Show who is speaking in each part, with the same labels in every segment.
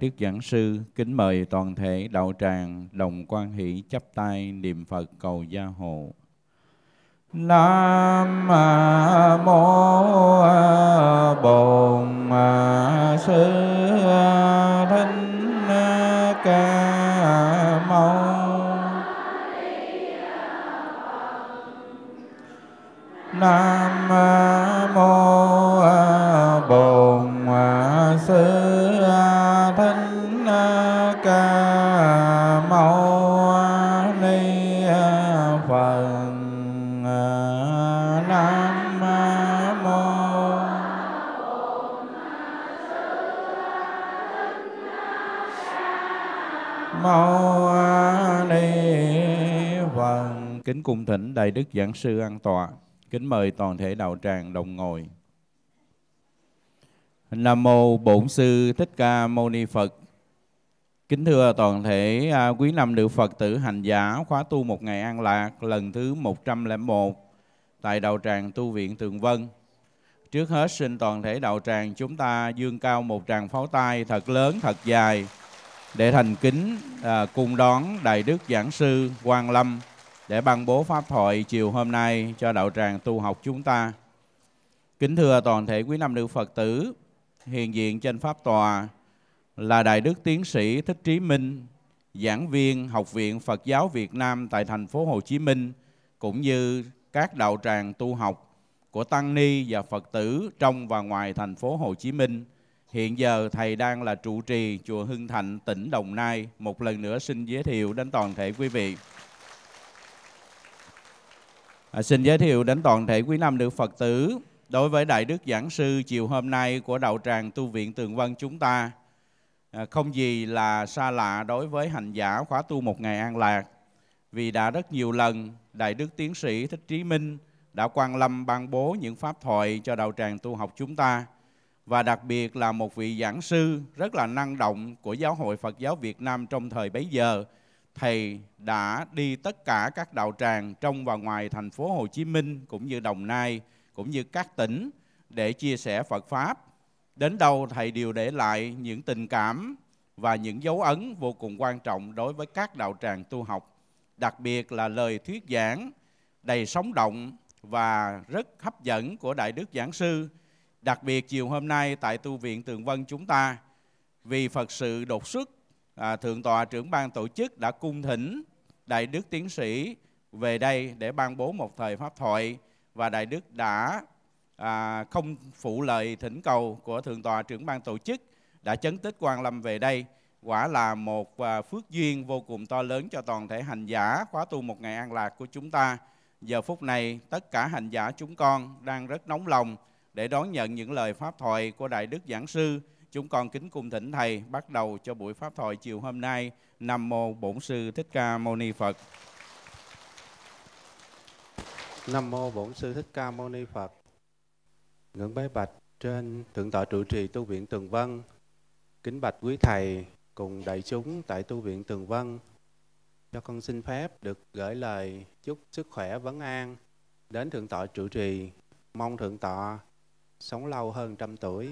Speaker 1: Đức Giảng Sư kính mời toàn thể đạo tràng đồng quan hỷ chắp tay niệm Phật cầu gia hộ. Nam mô Bổn Sư Thích Ca Mâu Nam mô Kính cung thỉnh Đại Đức Giảng Sư An Tọa, kính mời toàn thể đạo tràng đồng ngồi. Nam Mô Bổn Sư Thích Ca Mâu Ni Phật Kính thưa toàn thể à, quý năm nữ Phật tử hành giả khóa tu một ngày an lạc lần thứ 101 tại đạo tràng tu viện Tường Vân. Trước hết xin toàn thể đạo tràng chúng ta dương cao một tràng pháo tay thật lớn thật dài để thành kính à, cùng đón Đại Đức Giảng Sư Quang Lâm để ban bố pháp thoại chiều hôm nay cho đạo tràng tu học chúng ta. Kính thưa toàn thể quý nam nữ Phật tử, hiện diện trên pháp tòa là Đại đức Tiến sĩ Thích Trí Minh, giảng viên Học viện Phật giáo Việt Nam tại thành phố Hồ Chí Minh, cũng như các đạo tràng tu học của Tăng Ni và Phật tử trong và ngoài thành phố Hồ Chí Minh. Hiện giờ Thầy đang là trụ trì Chùa Hưng Thạnh, tỉnh Đồng Nai. Một lần nữa xin giới thiệu đến toàn thể quý vị. À, xin giới thiệu đến toàn thể quý nam nữ Phật tử đối với Đại Đức Giảng Sư chiều hôm nay của Đạo Tràng Tu Viện Tường Vân chúng ta. À, không gì là xa lạ đối với hành giả khóa tu một ngày an lạc vì đã rất nhiều lần Đại Đức Tiến sĩ Thích Trí Minh đã quan lâm ban bố những pháp thoại cho Đạo Tràng Tu học chúng ta và đặc biệt là một vị giảng sư rất là năng động của Giáo hội Phật giáo Việt Nam trong thời bấy giờ – thầy đã đi tất cả các đạo tràng trong và ngoài thành phố Hồ Chí Minh cũng như Đồng Nai cũng như các tỉnh để chia sẻ Phật pháp. Đến đâu thầy đều để lại những tình cảm và những dấu ấn vô cùng quan trọng đối với các đạo tràng tu học, đặc biệt là lời thuyết giảng đầy sống động và rất hấp dẫn của đại đức giảng sư, đặc biệt chiều hôm nay tại tu viện Tường Vân chúng ta vì Phật sự đột xuất à, Thượng tọa trưởng ban tổ chức đã cung thỉnh Đại Đức Tiến sĩ về đây để ban bố một thời pháp thoại và Đại Đức đã à, không phụ lời thỉnh cầu của Thượng tọa trưởng ban tổ chức đã chấn tích quan lâm về đây quả là một à, phước duyên vô cùng to lớn cho toàn thể hành giả khóa tu một ngày an lạc của chúng ta giờ phút này tất cả hành giả chúng con đang rất nóng lòng để đón nhận những lời pháp thoại của đại đức giảng sư Chúng con kính cung thỉnh Thầy bắt đầu cho buổi Pháp thoại chiều hôm nay. Nam Mô Bổn Sư Thích Ca Mâu Ni Phật. Nam Mô Bổn Sư Thích Ca Mâu Ni Phật.
Speaker 2: Ngưỡng bái bạch trên Thượng tọa trụ trì tu viện Tường Vân. Kính bạch quý Thầy cùng đại chúng tại tu viện Tường Vân. Cho con xin phép được gửi lời chúc sức khỏe vấn an đến Thượng tọa trụ trì. Mong Thượng tọa sống lâu hơn trăm tuổi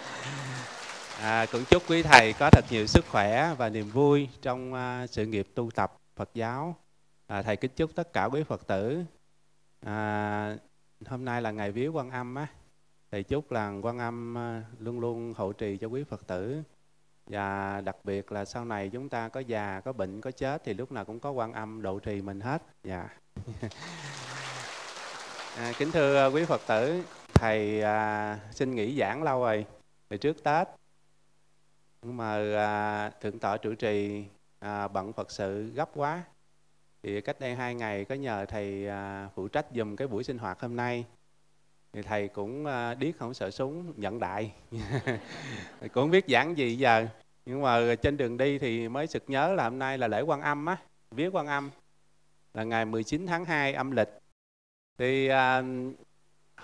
Speaker 2: à, cũng chúc quý thầy có thật nhiều sức khỏe và niềm vui trong uh, sự nghiệp tu tập phật giáo à, thầy kính chúc tất cả quý phật tử à, hôm nay là ngày viếng quan âm á thầy chúc là quan âm à, luôn luôn hộ trì cho quý phật tử và đặc biệt là sau này chúng ta có già có bệnh có chết thì lúc nào cũng có quan âm độ trì mình hết dạ yeah. à, kính thưa à, quý phật tử thầy à, xin nghỉ giảng lâu rồi từ trước tết mà à, thượng tọa trụ trì à, bận phật sự gấp quá thì cách đây hai ngày có nhờ thầy à, phụ trách dùm cái buổi sinh hoạt hôm nay thì thầy cũng à, điếc không sợ súng nhận đại cũng không biết giảng gì giờ nhưng mà trên đường đi thì mới sực nhớ là hôm nay là lễ quan âm á viết quan âm là ngày 19 tháng 2 âm lịch thì à,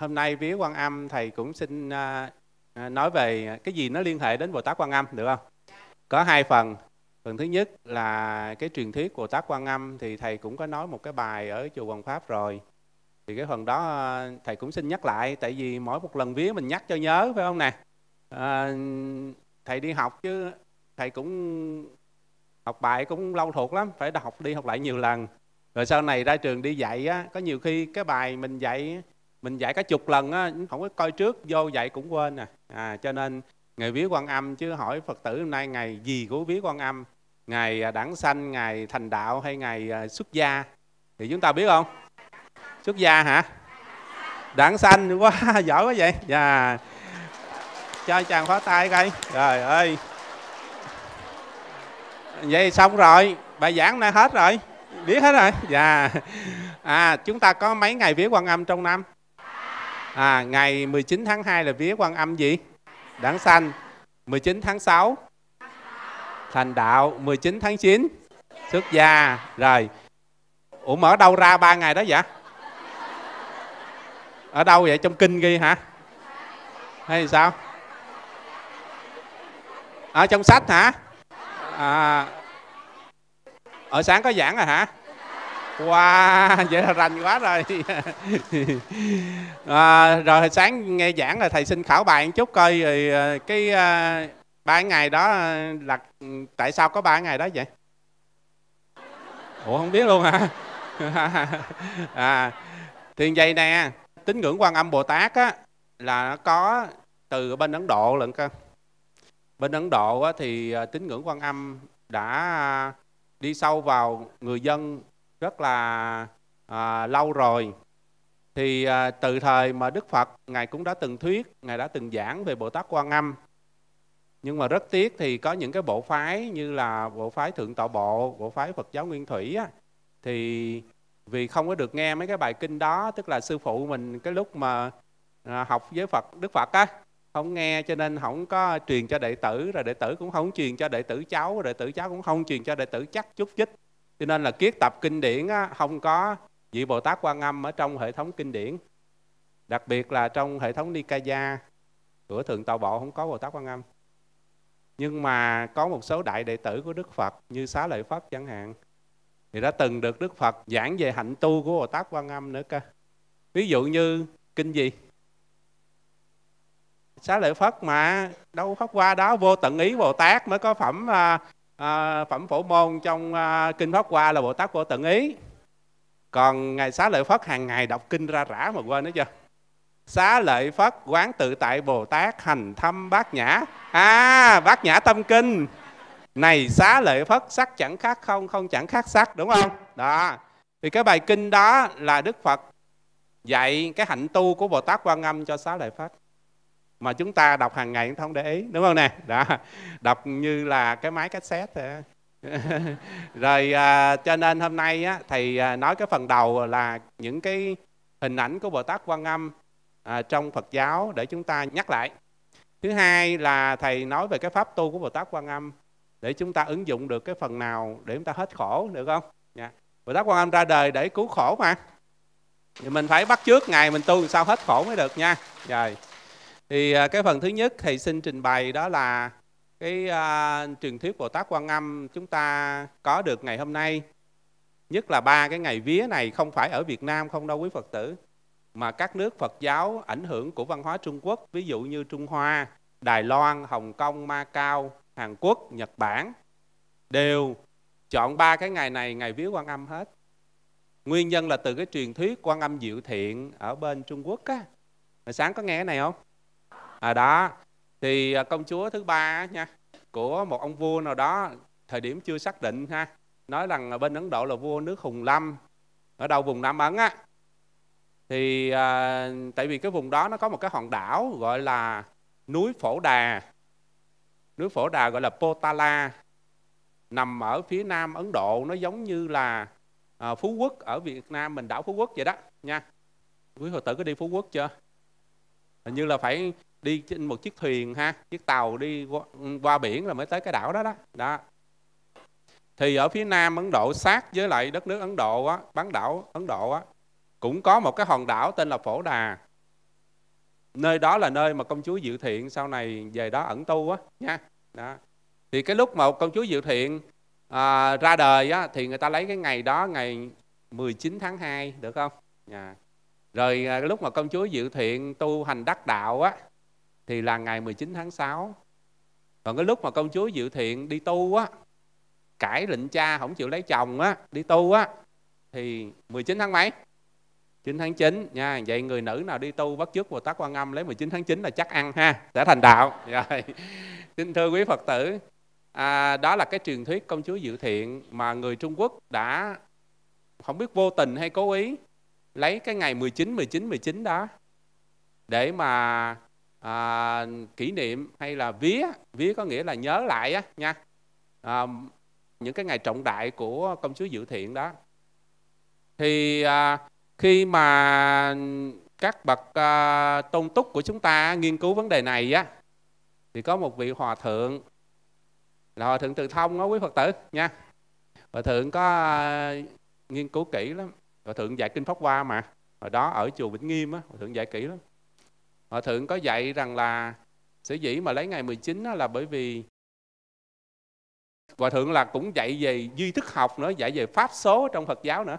Speaker 2: hôm nay vía quan âm thầy cũng xin à, à, nói về cái gì nó liên hệ đến bồ tát quan âm được không có hai phần phần thứ nhất là cái truyền thuyết bồ tát quan âm thì thầy cũng có nói một cái bài ở chùa hoàng pháp rồi thì cái phần đó à, thầy cũng xin nhắc lại tại vì mỗi một lần vía mình nhắc cho nhớ phải không nè à, thầy đi học chứ thầy cũng học bài cũng lâu thuộc lắm phải học đi học lại nhiều lần rồi sau này ra trường đi dạy á có nhiều khi cái bài mình dạy mình dạy cả chục lần á không có coi trước vô dạy cũng quên à, à cho nên ngày vía quan âm chứ hỏi phật tử hôm nay ngày gì của vía quan âm ngày à, đản sanh ngày thành đạo hay ngày à, xuất gia thì chúng ta biết không xuất gia hả đản sanh quá wow, giỏi quá vậy dạ yeah. cho chàng phá tay coi trời ơi vậy xong rồi bài giảng nay hết rồi biết hết rồi dạ à chúng ta có mấy ngày vía quan âm trong năm à, ngày 19 tháng 2 là vía quan âm gì đảng xanh 19 tháng 6 thành đạo 19 tháng 9 xuất gia rồi ủa mở đâu ra ba ngày đó vậy ở đâu vậy trong kinh ghi hả hay sao ở trong sách hả à, ở sáng có giảng rồi hả Wow, vậy là rành quá rồi. à, rồi sáng nghe giảng là thầy xin khảo bài một chút coi rồi à, cái à, ba ngày đó à, là tại sao có ba ngày đó vậy? Ủa không biết luôn hả? à, thì vậy nè, tín ngưỡng quan âm Bồ Tát á là nó có từ bên Ấn Độ lận cơ. Bên Ấn Độ á, thì tín ngưỡng quan âm đã đi sâu vào người dân rất là à, lâu rồi thì à, từ thời mà Đức Phật ngài cũng đã từng thuyết, ngài đã từng giảng về Bồ Tát Quan Âm. Nhưng mà rất tiếc thì có những cái bộ phái như là bộ phái Thượng Tọa Bộ, bộ phái Phật giáo Nguyên Thủy á, thì vì không có được nghe mấy cái bài kinh đó, tức là sư phụ mình cái lúc mà à, học với Phật Đức Phật á không nghe cho nên không có truyền cho đệ tử rồi đệ tử cũng không truyền cho đệ tử cháu rồi đệ tử cháu cũng không truyền cho đệ tử chắc chút chích cho nên là kiết tập kinh điển á, không có vị bồ tát quan âm ở trong hệ thống kinh điển đặc biệt là trong hệ thống nikaya của thượng tọa bộ không có bồ tát quan âm nhưng mà có một số đại đệ tử của đức phật như xá lợi phất chẳng hạn thì đã từng được đức phật giảng về hạnh tu của bồ tát quan âm nữa cơ ví dụ như kinh gì xá lợi phất mà đâu phát qua đó vô tận ý bồ tát mới có phẩm à, à, phẩm phổ môn trong à, kinh pháp hoa là bồ tát vô tận ý còn ngài xá lợi phất hàng ngày đọc kinh ra rã mà quên nữa chưa xá lợi phất quán tự tại bồ tát hành thăm bát nhã à bát nhã tâm kinh này xá lợi phất sắc chẳng khác không không chẳng khác sắc đúng không đó thì cái bài kinh đó là đức phật dạy cái hạnh tu của bồ tát quan âm cho xá lợi phất mà chúng ta đọc hàng ngày cũng không để ý đúng không nè đó đọc như là cái máy cassette rồi à, cho nên hôm nay á, thầy à, nói cái phần đầu là những cái hình ảnh của bồ tát quan âm à, trong phật giáo để chúng ta nhắc lại thứ hai là thầy nói về cái pháp tu của bồ tát quan âm để chúng ta ứng dụng được cái phần nào để chúng ta hết khổ được không yeah. Dạ. bồ tát quan âm ra đời để cứu khổ mà thì mình phải bắt trước ngày mình tu làm sao hết khổ mới được nha rồi thì à, cái phần thứ nhất thầy xin trình bày đó là cái uh, à, trường thuyết Bồ Tát Quan Âm chúng ta có được ngày hôm nay nhất là ba cái ngày vía này không phải ở Việt Nam không đâu quý Phật tử mà các nước Phật giáo ảnh hưởng của văn hóa Trung Quốc ví dụ như Trung Hoa, Đài Loan, Hồng Kông, Ma Cao, Hàn Quốc, Nhật Bản đều chọn ba cái ngày này ngày vía Quan Âm hết nguyên nhân là từ cái truyền thuyết Quan Âm Diệu Thiện ở bên Trung Quốc á sáng có nghe cái này không à, đó thì à, công chúa thứ ba nha của một ông vua nào đó thời điểm chưa xác định ha nói rằng bên Ấn Độ là vua nước Hùng Lâm ở đâu vùng Nam Ấn á thì à, tại vì cái vùng đó nó có một cái hòn đảo gọi là núi Phổ Đà núi Phổ Đà gọi là Potala nằm ở phía nam Ấn Độ nó giống như là à, Phú Quốc ở Việt Nam mình đảo Phú Quốc vậy đó nha quý phật tử có đi Phú Quốc chưa hình như là phải đi trên một chiếc thuyền ha chiếc tàu đi qua, qua biển là mới tới cái đảo đó đó đó thì ở phía nam Ấn Độ sát với lại đất nước Ấn Độ á, bán đảo Ấn Độ á, cũng có một cái hòn đảo tên là Phổ Đà. Nơi đó là nơi mà công chúa dự Thiện sau này về đó ẩn tu á nha. Đó. Thì cái lúc mà công chúa dự Thiện à, ra đời á thì người ta lấy cái ngày đó ngày 19 tháng 2 được không? Nha. Dạ. Rồi à, lúc mà công chúa dự Thiện tu hành đắc đạo á thì là ngày 19 tháng 6. Còn cái lúc mà công chúa Diệu Thiện đi tu á, cãi lệnh cha không chịu lấy chồng á, đi tu á, thì 19 tháng mấy? 9 tháng 9 nha. Vậy người nữ nào đi tu bắt chước Bồ Tát Quan Âm lấy 19 tháng 9 là chắc ăn ha, sẽ thành đạo. Rồi. Xin dạ. thưa quý Phật tử, à, đó là cái truyền thuyết công chúa Diệu Thiện mà người Trung Quốc đã không biết vô tình hay cố ý lấy cái ngày 19 19 19 đó để mà à, kỷ niệm hay là vía vía có nghĩa là nhớ lại á nha à, những cái ngày trọng đại của công chúa dự thiện đó thì à, khi mà các bậc à, tôn túc của chúng ta nghiên cứu vấn đề này á thì có một vị hòa thượng là hòa thượng từ thông đó quý phật tử nha hòa thượng có à, nghiên cứu kỹ lắm hòa thượng dạy kinh pháp hoa mà hồi đó ở chùa vĩnh nghiêm á hòa thượng dạy kỹ lắm Hòa thượng có dạy rằng là Sở dĩ mà lấy ngày 19 đó là bởi vì Hòa thượng là cũng dạy về duy thức học nữa, dạy về pháp số trong Phật giáo nữa.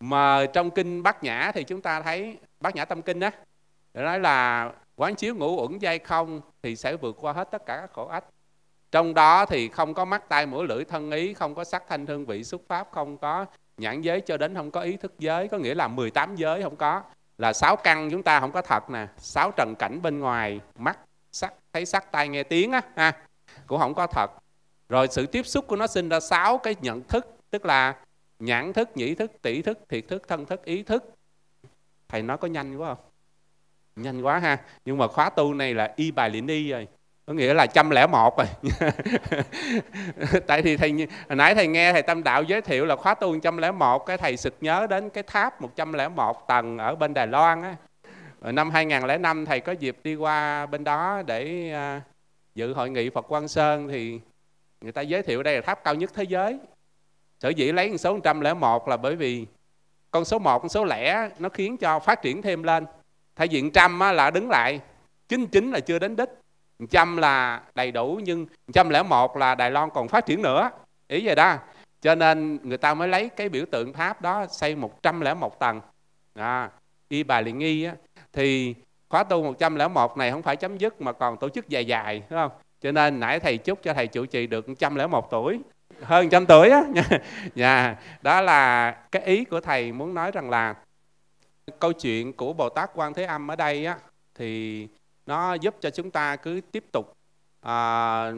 Speaker 2: Mà trong kinh Bát Nhã thì chúng ta thấy Bát Nhã Tâm Kinh á, nói là quán chiếu ngũ uẩn dây không thì sẽ vượt qua hết tất cả các khổ ách. Trong đó thì không có mắt tai mũi lưỡi thân ý, không có sắc thanh hương vị xúc pháp, không có nhãn giới cho đến không có ý thức giới, có nghĩa là 18 giới không có là sáu căn chúng ta không có thật nè sáu trần cảnh bên ngoài mắt sắc thấy sắc tai nghe tiếng á ha cũng không có thật rồi sự tiếp xúc của nó sinh ra sáu cái nhận thức tức là nhãn thức nhĩ thức tỷ thức thiệt thức thân thức ý thức thầy nói có nhanh quá không nhanh quá ha nhưng mà khóa tu này là y bài liền đi rồi có nghĩa là trăm lẻ một rồi tại thì thầy hồi nãy thầy nghe thầy Tâm Đạo giới thiệu là khóa tu trăm lẻ một cái thầy sực nhớ đến cái tháp 101 tầng ở bên Đài Loan á ở năm 2005 thầy có dịp đi qua bên đó để à, dự hội nghị Phật Quang Sơn thì người ta giới thiệu đây là tháp cao nhất thế giới sở dĩ lấy con số 101 là bởi vì con số 1, con số lẻ nó khiến cho phát triển thêm lên thay diện trăm là đứng lại chín chín là chưa đến đích 100 là đầy đủ nhưng 101 là Đài Loan còn phát triển nữa. Ý vậy đó. Cho nên người ta mới lấy cái biểu tượng tháp đó xây 101 tầng. À, y bà liền nghi á, thì khóa tu 101 này không phải chấm dứt mà còn tổ chức dài dài đúng không? Cho nên nãy thầy chúc cho thầy chủ trì được 101 tuổi hơn trăm tuổi á nhà dạ, đó là cái ý của thầy muốn nói rằng là câu chuyện của Bồ Tát Quan Thế Âm ở đây á thì nó giúp cho chúng ta cứ tiếp tục à,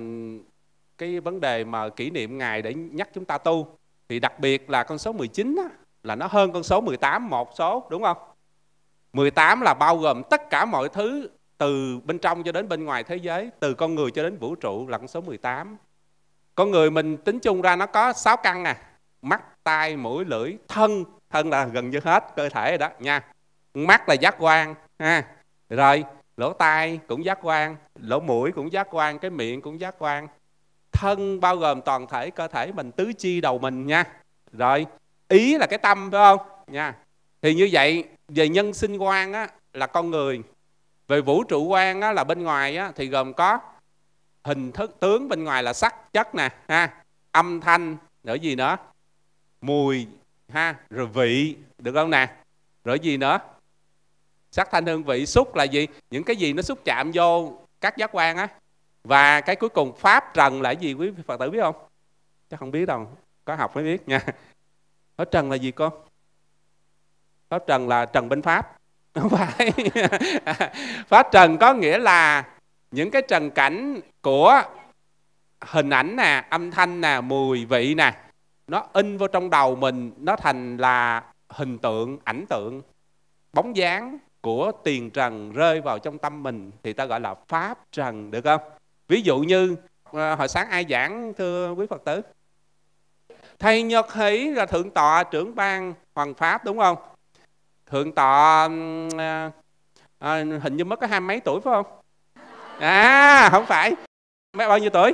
Speaker 2: cái vấn đề mà kỷ niệm ngày để nhắc chúng ta tu thì đặc biệt là con số 19 á, là nó hơn con số 18 một số đúng không 18 là bao gồm tất cả mọi thứ từ bên trong cho đến bên ngoài thế giới từ con người cho đến vũ trụ là con số 18 con người mình tính chung ra nó có 6 căn nè à, mắt tai mũi lưỡi thân thân là gần như hết cơ thể rồi đó nha mắt là giác quan ha rồi lỗ tai cũng giác quan lỗ mũi cũng giác quan cái miệng cũng giác quan thân bao gồm toàn thể cơ thể mình tứ chi đầu mình nha rồi ý là cái tâm phải không nha thì như vậy về nhân sinh quan á là con người về vũ trụ quan á là bên ngoài á thì gồm có hình thức tướng bên ngoài là sắc chất nè ha âm thanh rồi gì nữa mùi ha rồi vị được không nè rồi gì nữa sắc thanh hương vị xúc là gì những cái gì nó xúc chạm vô các giác quan á và cái cuối cùng pháp trần là gì quý phật tử biết không chắc không biết đâu có học mới biết nha pháp trần là gì con pháp trần là trần bên pháp không phải pháp trần có nghĩa là những cái trần cảnh của hình ảnh nè âm thanh nè mùi vị nè nó in vô trong đầu mình nó thành là hình tượng ảnh tượng bóng dáng của tiền trần rơi vào trong tâm mình thì ta gọi là pháp trần được không ví dụ như à, hồi sáng ai giảng thưa quý phật tử thầy nhật hỷ là thượng tọa trưởng ban hoàng pháp đúng không thượng tọa à, à, hình như mất có hai mấy tuổi phải không à không phải mấy bao nhiêu tuổi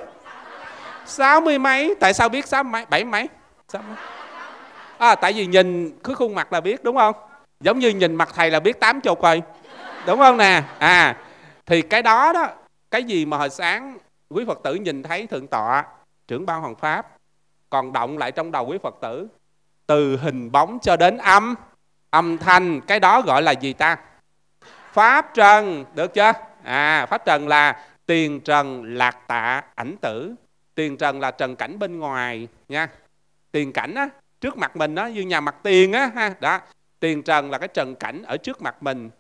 Speaker 2: sáu mươi mấy tại sao biết sáu mấy bảy mấy? À, tại vì nhìn cứ khuôn mặt là biết đúng không giống như nhìn mặt thầy là biết tám chục rồi đúng không nè à thì cái đó đó cái gì mà hồi sáng quý phật tử nhìn thấy thượng tọa trưởng ban hoàng pháp còn động lại trong đầu quý phật tử từ hình bóng cho đến âm âm thanh cái đó gọi là gì ta pháp trần được chưa à pháp trần là tiền trần lạc tạ ảnh tử tiền trần là trần cảnh bên ngoài nha tiền cảnh á trước mặt mình á như nhà mặt tiền á ha đó Tiền trần là cái trần cảnh ở trước mặt mình.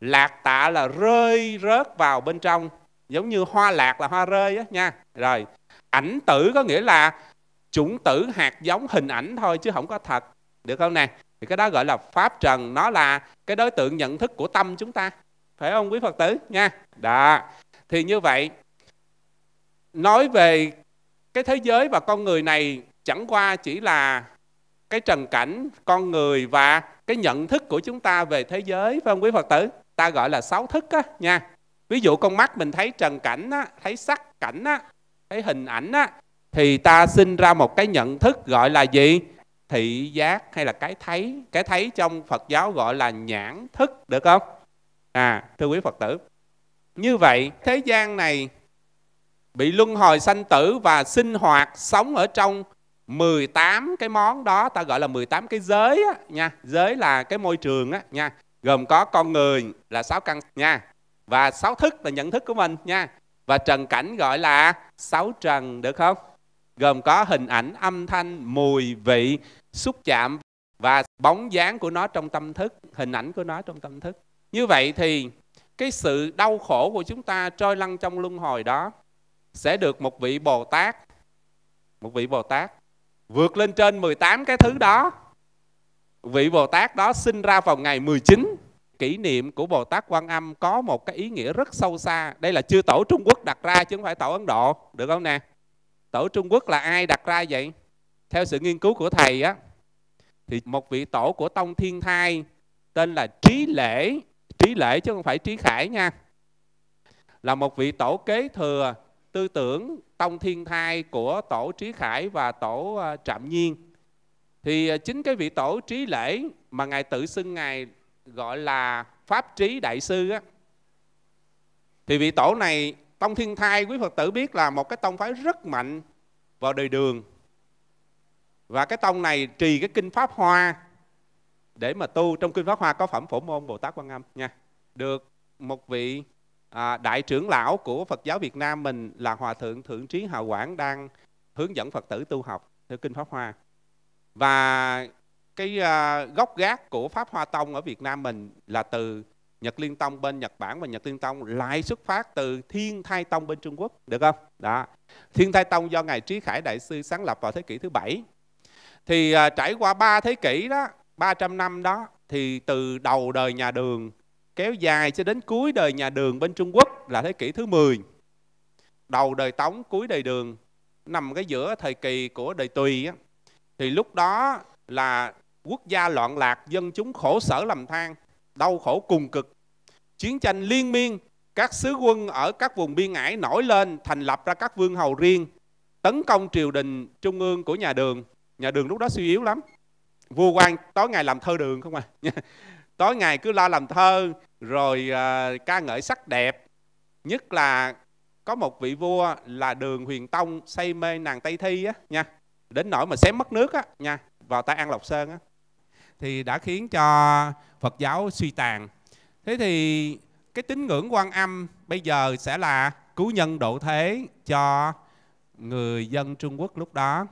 Speaker 2: Lạc tạ là rơi rớt vào bên trong. Giống như hoa lạc là hoa rơi á nha. Rồi, ảnh tử có nghĩa là chủng tử hạt giống hình ảnh thôi chứ không có thật. Được không nè? Thì cái đó gọi là pháp trần. Nó là cái đối tượng nhận thức của tâm chúng ta. Phải không quý Phật tử nha? Đó. Thì như vậy, nói về cái thế giới và con người này chẳng qua chỉ là cái trần cảnh con người và cái nhận thức của chúng ta về thế giới phải không quý phật tử ta gọi là sáu thức á nha ví dụ con mắt mình thấy trần cảnh á thấy sắc cảnh á thấy hình ảnh á thì ta sinh ra một cái nhận thức gọi là gì thị giác hay là cái thấy cái thấy trong phật giáo gọi là nhãn thức được không à thưa quý phật tử như vậy thế gian này bị luân hồi sanh tử và sinh hoạt sống ở trong 18 cái món đó ta gọi là 18 cái giới á, nha giới là cái môi trường á, nha gồm có con người là sáu căn nha và sáu thức là nhận thức của mình nha và trần cảnh gọi là sáu trần được không gồm có hình ảnh âm thanh mùi vị xúc chạm và bóng dáng của nó trong tâm thức hình ảnh của nó trong tâm thức như vậy thì cái sự đau khổ của chúng ta trôi lăn trong luân hồi đó sẽ được một vị bồ tát một vị bồ tát vượt lên trên 18 cái thứ đó vị Bồ Tát đó sinh ra vào ngày 19 kỷ niệm của Bồ Tát Quan Âm có một cái ý nghĩa rất sâu xa đây là chưa tổ Trung Quốc đặt ra chứ không phải tổ Ấn Độ được không nè tổ Trung Quốc là ai đặt ra vậy theo sự nghiên cứu của thầy á thì một vị tổ của tông thiên thai tên là trí lễ trí lễ chứ không phải trí khải nha là một vị tổ kế thừa tư tưởng tông thiên thai của tổ trí khải và tổ à, trạm nhiên thì à, chính cái vị tổ trí lễ mà ngài tự xưng ngài gọi là pháp trí đại sư á thì vị tổ này tông thiên thai quý phật tử biết là một cái tông phái rất mạnh vào đời đường và cái tông này trì cái kinh pháp hoa để mà tu trong kinh pháp hoa có phẩm phổ môn bồ tát quan âm nha được một vị à, đại trưởng lão của Phật giáo Việt Nam mình là Hòa Thượng Thượng Trí Hào Quảng đang hướng dẫn Phật tử tu học theo Kinh Pháp Hoa. Và cái à, gốc gác của Pháp Hoa Tông ở Việt Nam mình là từ Nhật Liên Tông bên Nhật Bản và Nhật Liên Tông lại xuất phát từ Thiên Thai Tông bên Trung Quốc, được không? Đó. Thiên Thai Tông do Ngài Trí Khải Đại Sư sáng lập vào thế kỷ thứ bảy. Thì à, trải qua ba thế kỷ đó, 300 năm đó, thì từ đầu đời nhà đường kéo dài cho đến cuối đời nhà Đường bên Trung Quốc là thế kỷ thứ 10. Đầu đời Tống, cuối đời Đường nằm cái giữa thời kỳ của đời Tùy á. Thì lúc đó là quốc gia loạn lạc, dân chúng khổ sở lầm than, đau khổ cùng cực. Chiến tranh liên miên, các sứ quân ở các vùng biên ải nổi lên, thành lập ra các vương hầu riêng, tấn công triều đình trung ương của nhà Đường. Nhà Đường lúc đó suy yếu lắm. Vua quan tối ngày làm thơ đường không à. tối ngày cứ lo làm thơ rồi uh, ca ngợi sắc đẹp nhất là có một vị vua là đường huyền tông say mê nàng tây thi á nha đến nỗi mà xém mất nước á nha vào tay an lộc sơn á thì đã khiến cho phật giáo suy tàn thế thì cái tín ngưỡng quan âm bây giờ sẽ là cứu nhân độ thế cho người dân trung quốc lúc đó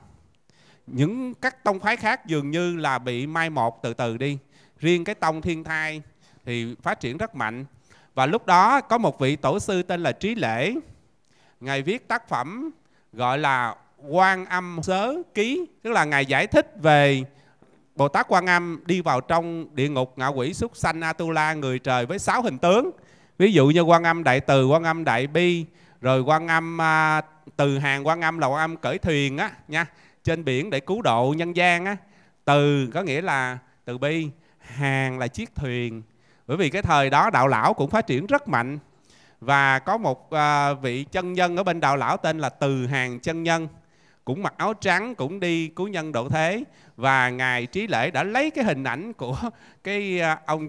Speaker 2: những các tông phái khác dường như là bị mai một từ từ đi riêng cái tông thiên thai thì phát triển rất mạnh và lúc đó có một vị tổ sư tên là trí lễ ngài viết tác phẩm gọi là quan âm sớ ký tức là ngài giải thích về bồ tát quan âm đi vào trong địa ngục ngạ quỷ súc sanh atula người trời với sáu hình tướng ví dụ như quan âm đại từ quan âm đại bi rồi quan âm à, từ hàng quan âm là quan âm cởi thuyền á nha trên biển để cứu độ nhân gian á từ có nghĩa là từ bi hàng là chiếc thuyền bởi vì cái thời đó đạo lão cũng phát triển rất mạnh và có một uh, vị chân nhân ở bên đạo lão tên là từ hàng chân nhân cũng mặc áo trắng cũng đi cứu nhân độ thế và ngài trí lễ đã lấy cái hình ảnh của cái à, ông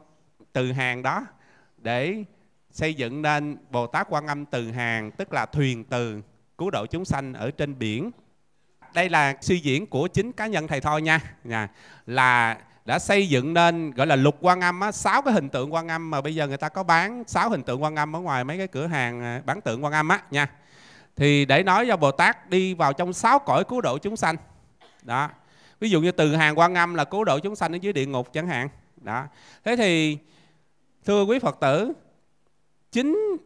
Speaker 2: từ hàng đó để xây dựng nên bồ tát quan âm từ hàng tức là thuyền từ cứu độ chúng sanh ở trên biển đây là suy diễn của chính cá nhân thầy thôi nha, nha dạ. là đã xây dựng nên gọi là lục quan âm á sáu cái hình tượng quan âm mà bây giờ người ta có bán sáu hình tượng quan âm ở ngoài mấy cái cửa hàng à, bán tượng quan âm á nha thì để nói cho bồ tát đi vào trong sáu cõi cứu độ chúng sanh đó ví dụ như từ hàng quan âm là cứu độ chúng sanh ở dưới địa ngục chẳng hạn đó thế thì thưa quý phật tử chính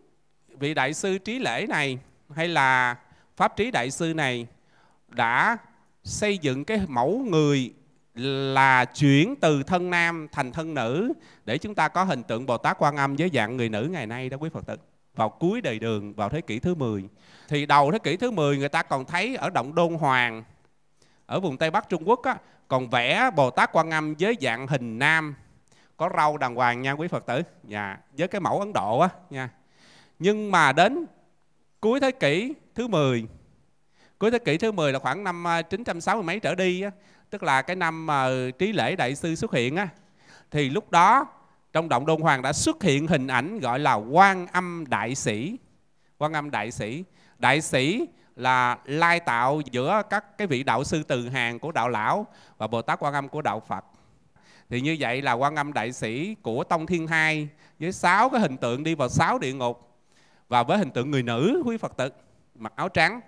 Speaker 2: vị đại sư trí lễ này hay là pháp trí đại sư này đã xây dựng cái mẫu người là chuyển từ thân nam thành thân nữ để chúng ta có hình tượng Bồ Tát Quan Âm với dạng người nữ ngày nay đó quý Phật tử. Vào cuối đời đường vào thế kỷ thứ 10. Thì đầu thế kỷ thứ 10 người ta còn thấy ở động Đôn Hoàng ở vùng Tây Bắc Trung Quốc á, còn vẽ Bồ Tát Quan Âm với dạng hình nam có râu đàng hoàng nha quý Phật tử. Dạ, với cái mẫu Ấn Độ á nha. Nhưng mà đến cuối thế kỷ thứ 10 cuối thế kỷ thứ 10 là khoảng năm 960 à, mấy trở đi á, tức là cái năm mà trí lễ đại sư xuất hiện á thì lúc đó trong động đôn hoàng đã xuất hiện hình ảnh gọi là quan âm đại sĩ quan âm đại sĩ đại sĩ là lai tạo giữa các cái vị đạo sư từ hàng của đạo lão và bồ tát quan âm của đạo phật thì như vậy là quan âm đại sĩ của tông thiên hai với sáu cái hình tượng đi vào sáu địa ngục và với hình tượng người nữ quý phật tử mặc áo trắng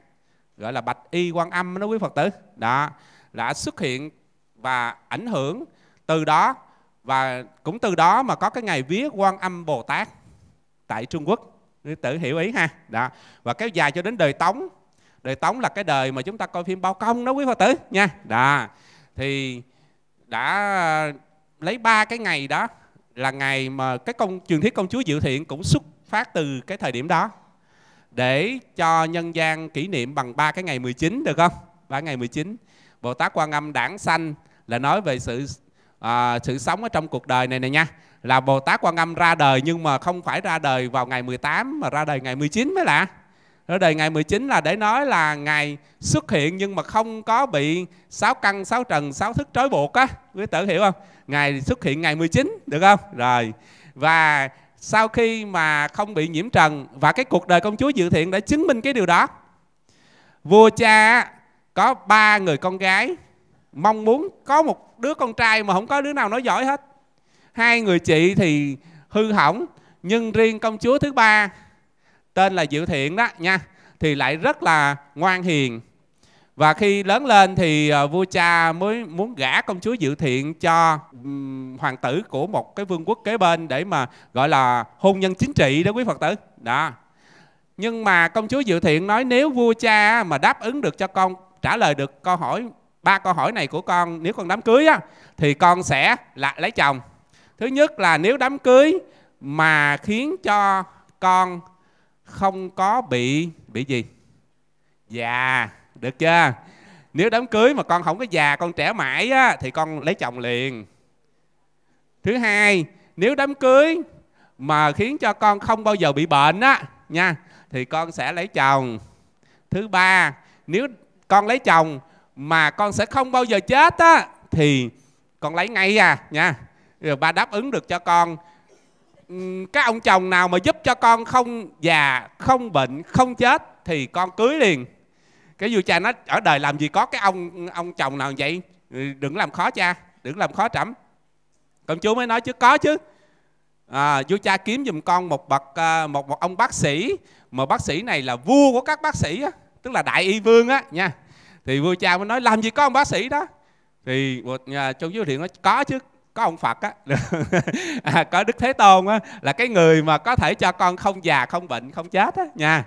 Speaker 2: gọi là bạch y quan âm đó quý phật tử đó đã xuất hiện và ảnh hưởng từ đó và cũng từ đó mà có cái ngày vía quan âm bồ tát tại trung quốc tự hiểu ý ha đó và kéo dài cho đến đời tống đời tống là cái đời mà chúng ta coi phim bao công đó quý phật tử nha đó thì đã lấy ba cái ngày đó là ngày mà cái công truyền thuyết công chúa diệu thiện cũng xuất phát từ cái thời điểm đó để cho nhân gian kỷ niệm bằng ba cái ngày 19 được không? Ba ngày 19 Bồ Tát Quan Âm Đản sanh là nói về sự à, sự sống ở trong cuộc đời này này nha là Bồ Tát Quan Âm ra đời nhưng mà không phải ra đời vào ngày 18 mà ra đời ngày 19 mới lạ. Ra đời ngày 19 là để nói là ngày xuất hiện nhưng mà không có bị sáu căn, sáu trần, sáu thức trói buộc á. Quý tử hiểu không? Ngày xuất hiện ngày 19 được không? Rồi. Và sau khi mà không bị nhiễm trần và cái cuộc đời công chúa Dự Thiện đã chứng minh cái điều đó. Vua cha có ba người con gái mong muốn có một đứa con trai mà không có đứa nào nói giỏi hết hai người chị thì hư hỏng nhưng riêng công chúa thứ ba tên là diệu thiện đó nha thì lại rất là ngoan hiền và khi lớn lên thì ờ, vua cha mới muốn gả công chúa Diệu Thiện cho hoàng tử của một cái vương quốc kế bên để mà gọi là hôn nhân chính trị đó quý Phật tử. Đó. Nhưng mà công chúa Diệu Thiện nói nếu vua cha mà đáp ứng được cho con trả lời được câu hỏi ba câu hỏi này của con nếu con đám cưới á, thì con sẽ là lấy chồng thứ nhất là nếu đám cưới mà khiến cho con không có bị bị gì già được chưa nếu đám cưới mà con không có già con trẻ mãi á, thì con lấy chồng liền thứ hai nếu đám cưới mà khiến cho con không bao giờ bị bệnh á nha thì con sẽ lấy chồng thứ ba nếu con lấy chồng mà con sẽ không bao giờ chết á thì con lấy ngay à nha rồi ba đáp ứng được cho con các ông chồng nào mà giúp cho con không già không bệnh không chết thì con cưới liền cái vua cha nó ở đời làm gì có cái ông ông chồng nào vậy đừng làm khó cha đừng làm khó trẫm con chú mới nói chứ có chứ à, vua cha kiếm giùm con một bậc à, một một ông bác sĩ mà bác sĩ này là vua của các bác sĩ tức là đại y vương á nha thì vua cha mới nói làm gì có ông bác sĩ đó thì à, trong giới thiệu nói có chứ có ông Phật á, à, có Đức Thế Tôn á, là cái người mà có thể cho con không già, không bệnh, không chết á, nha.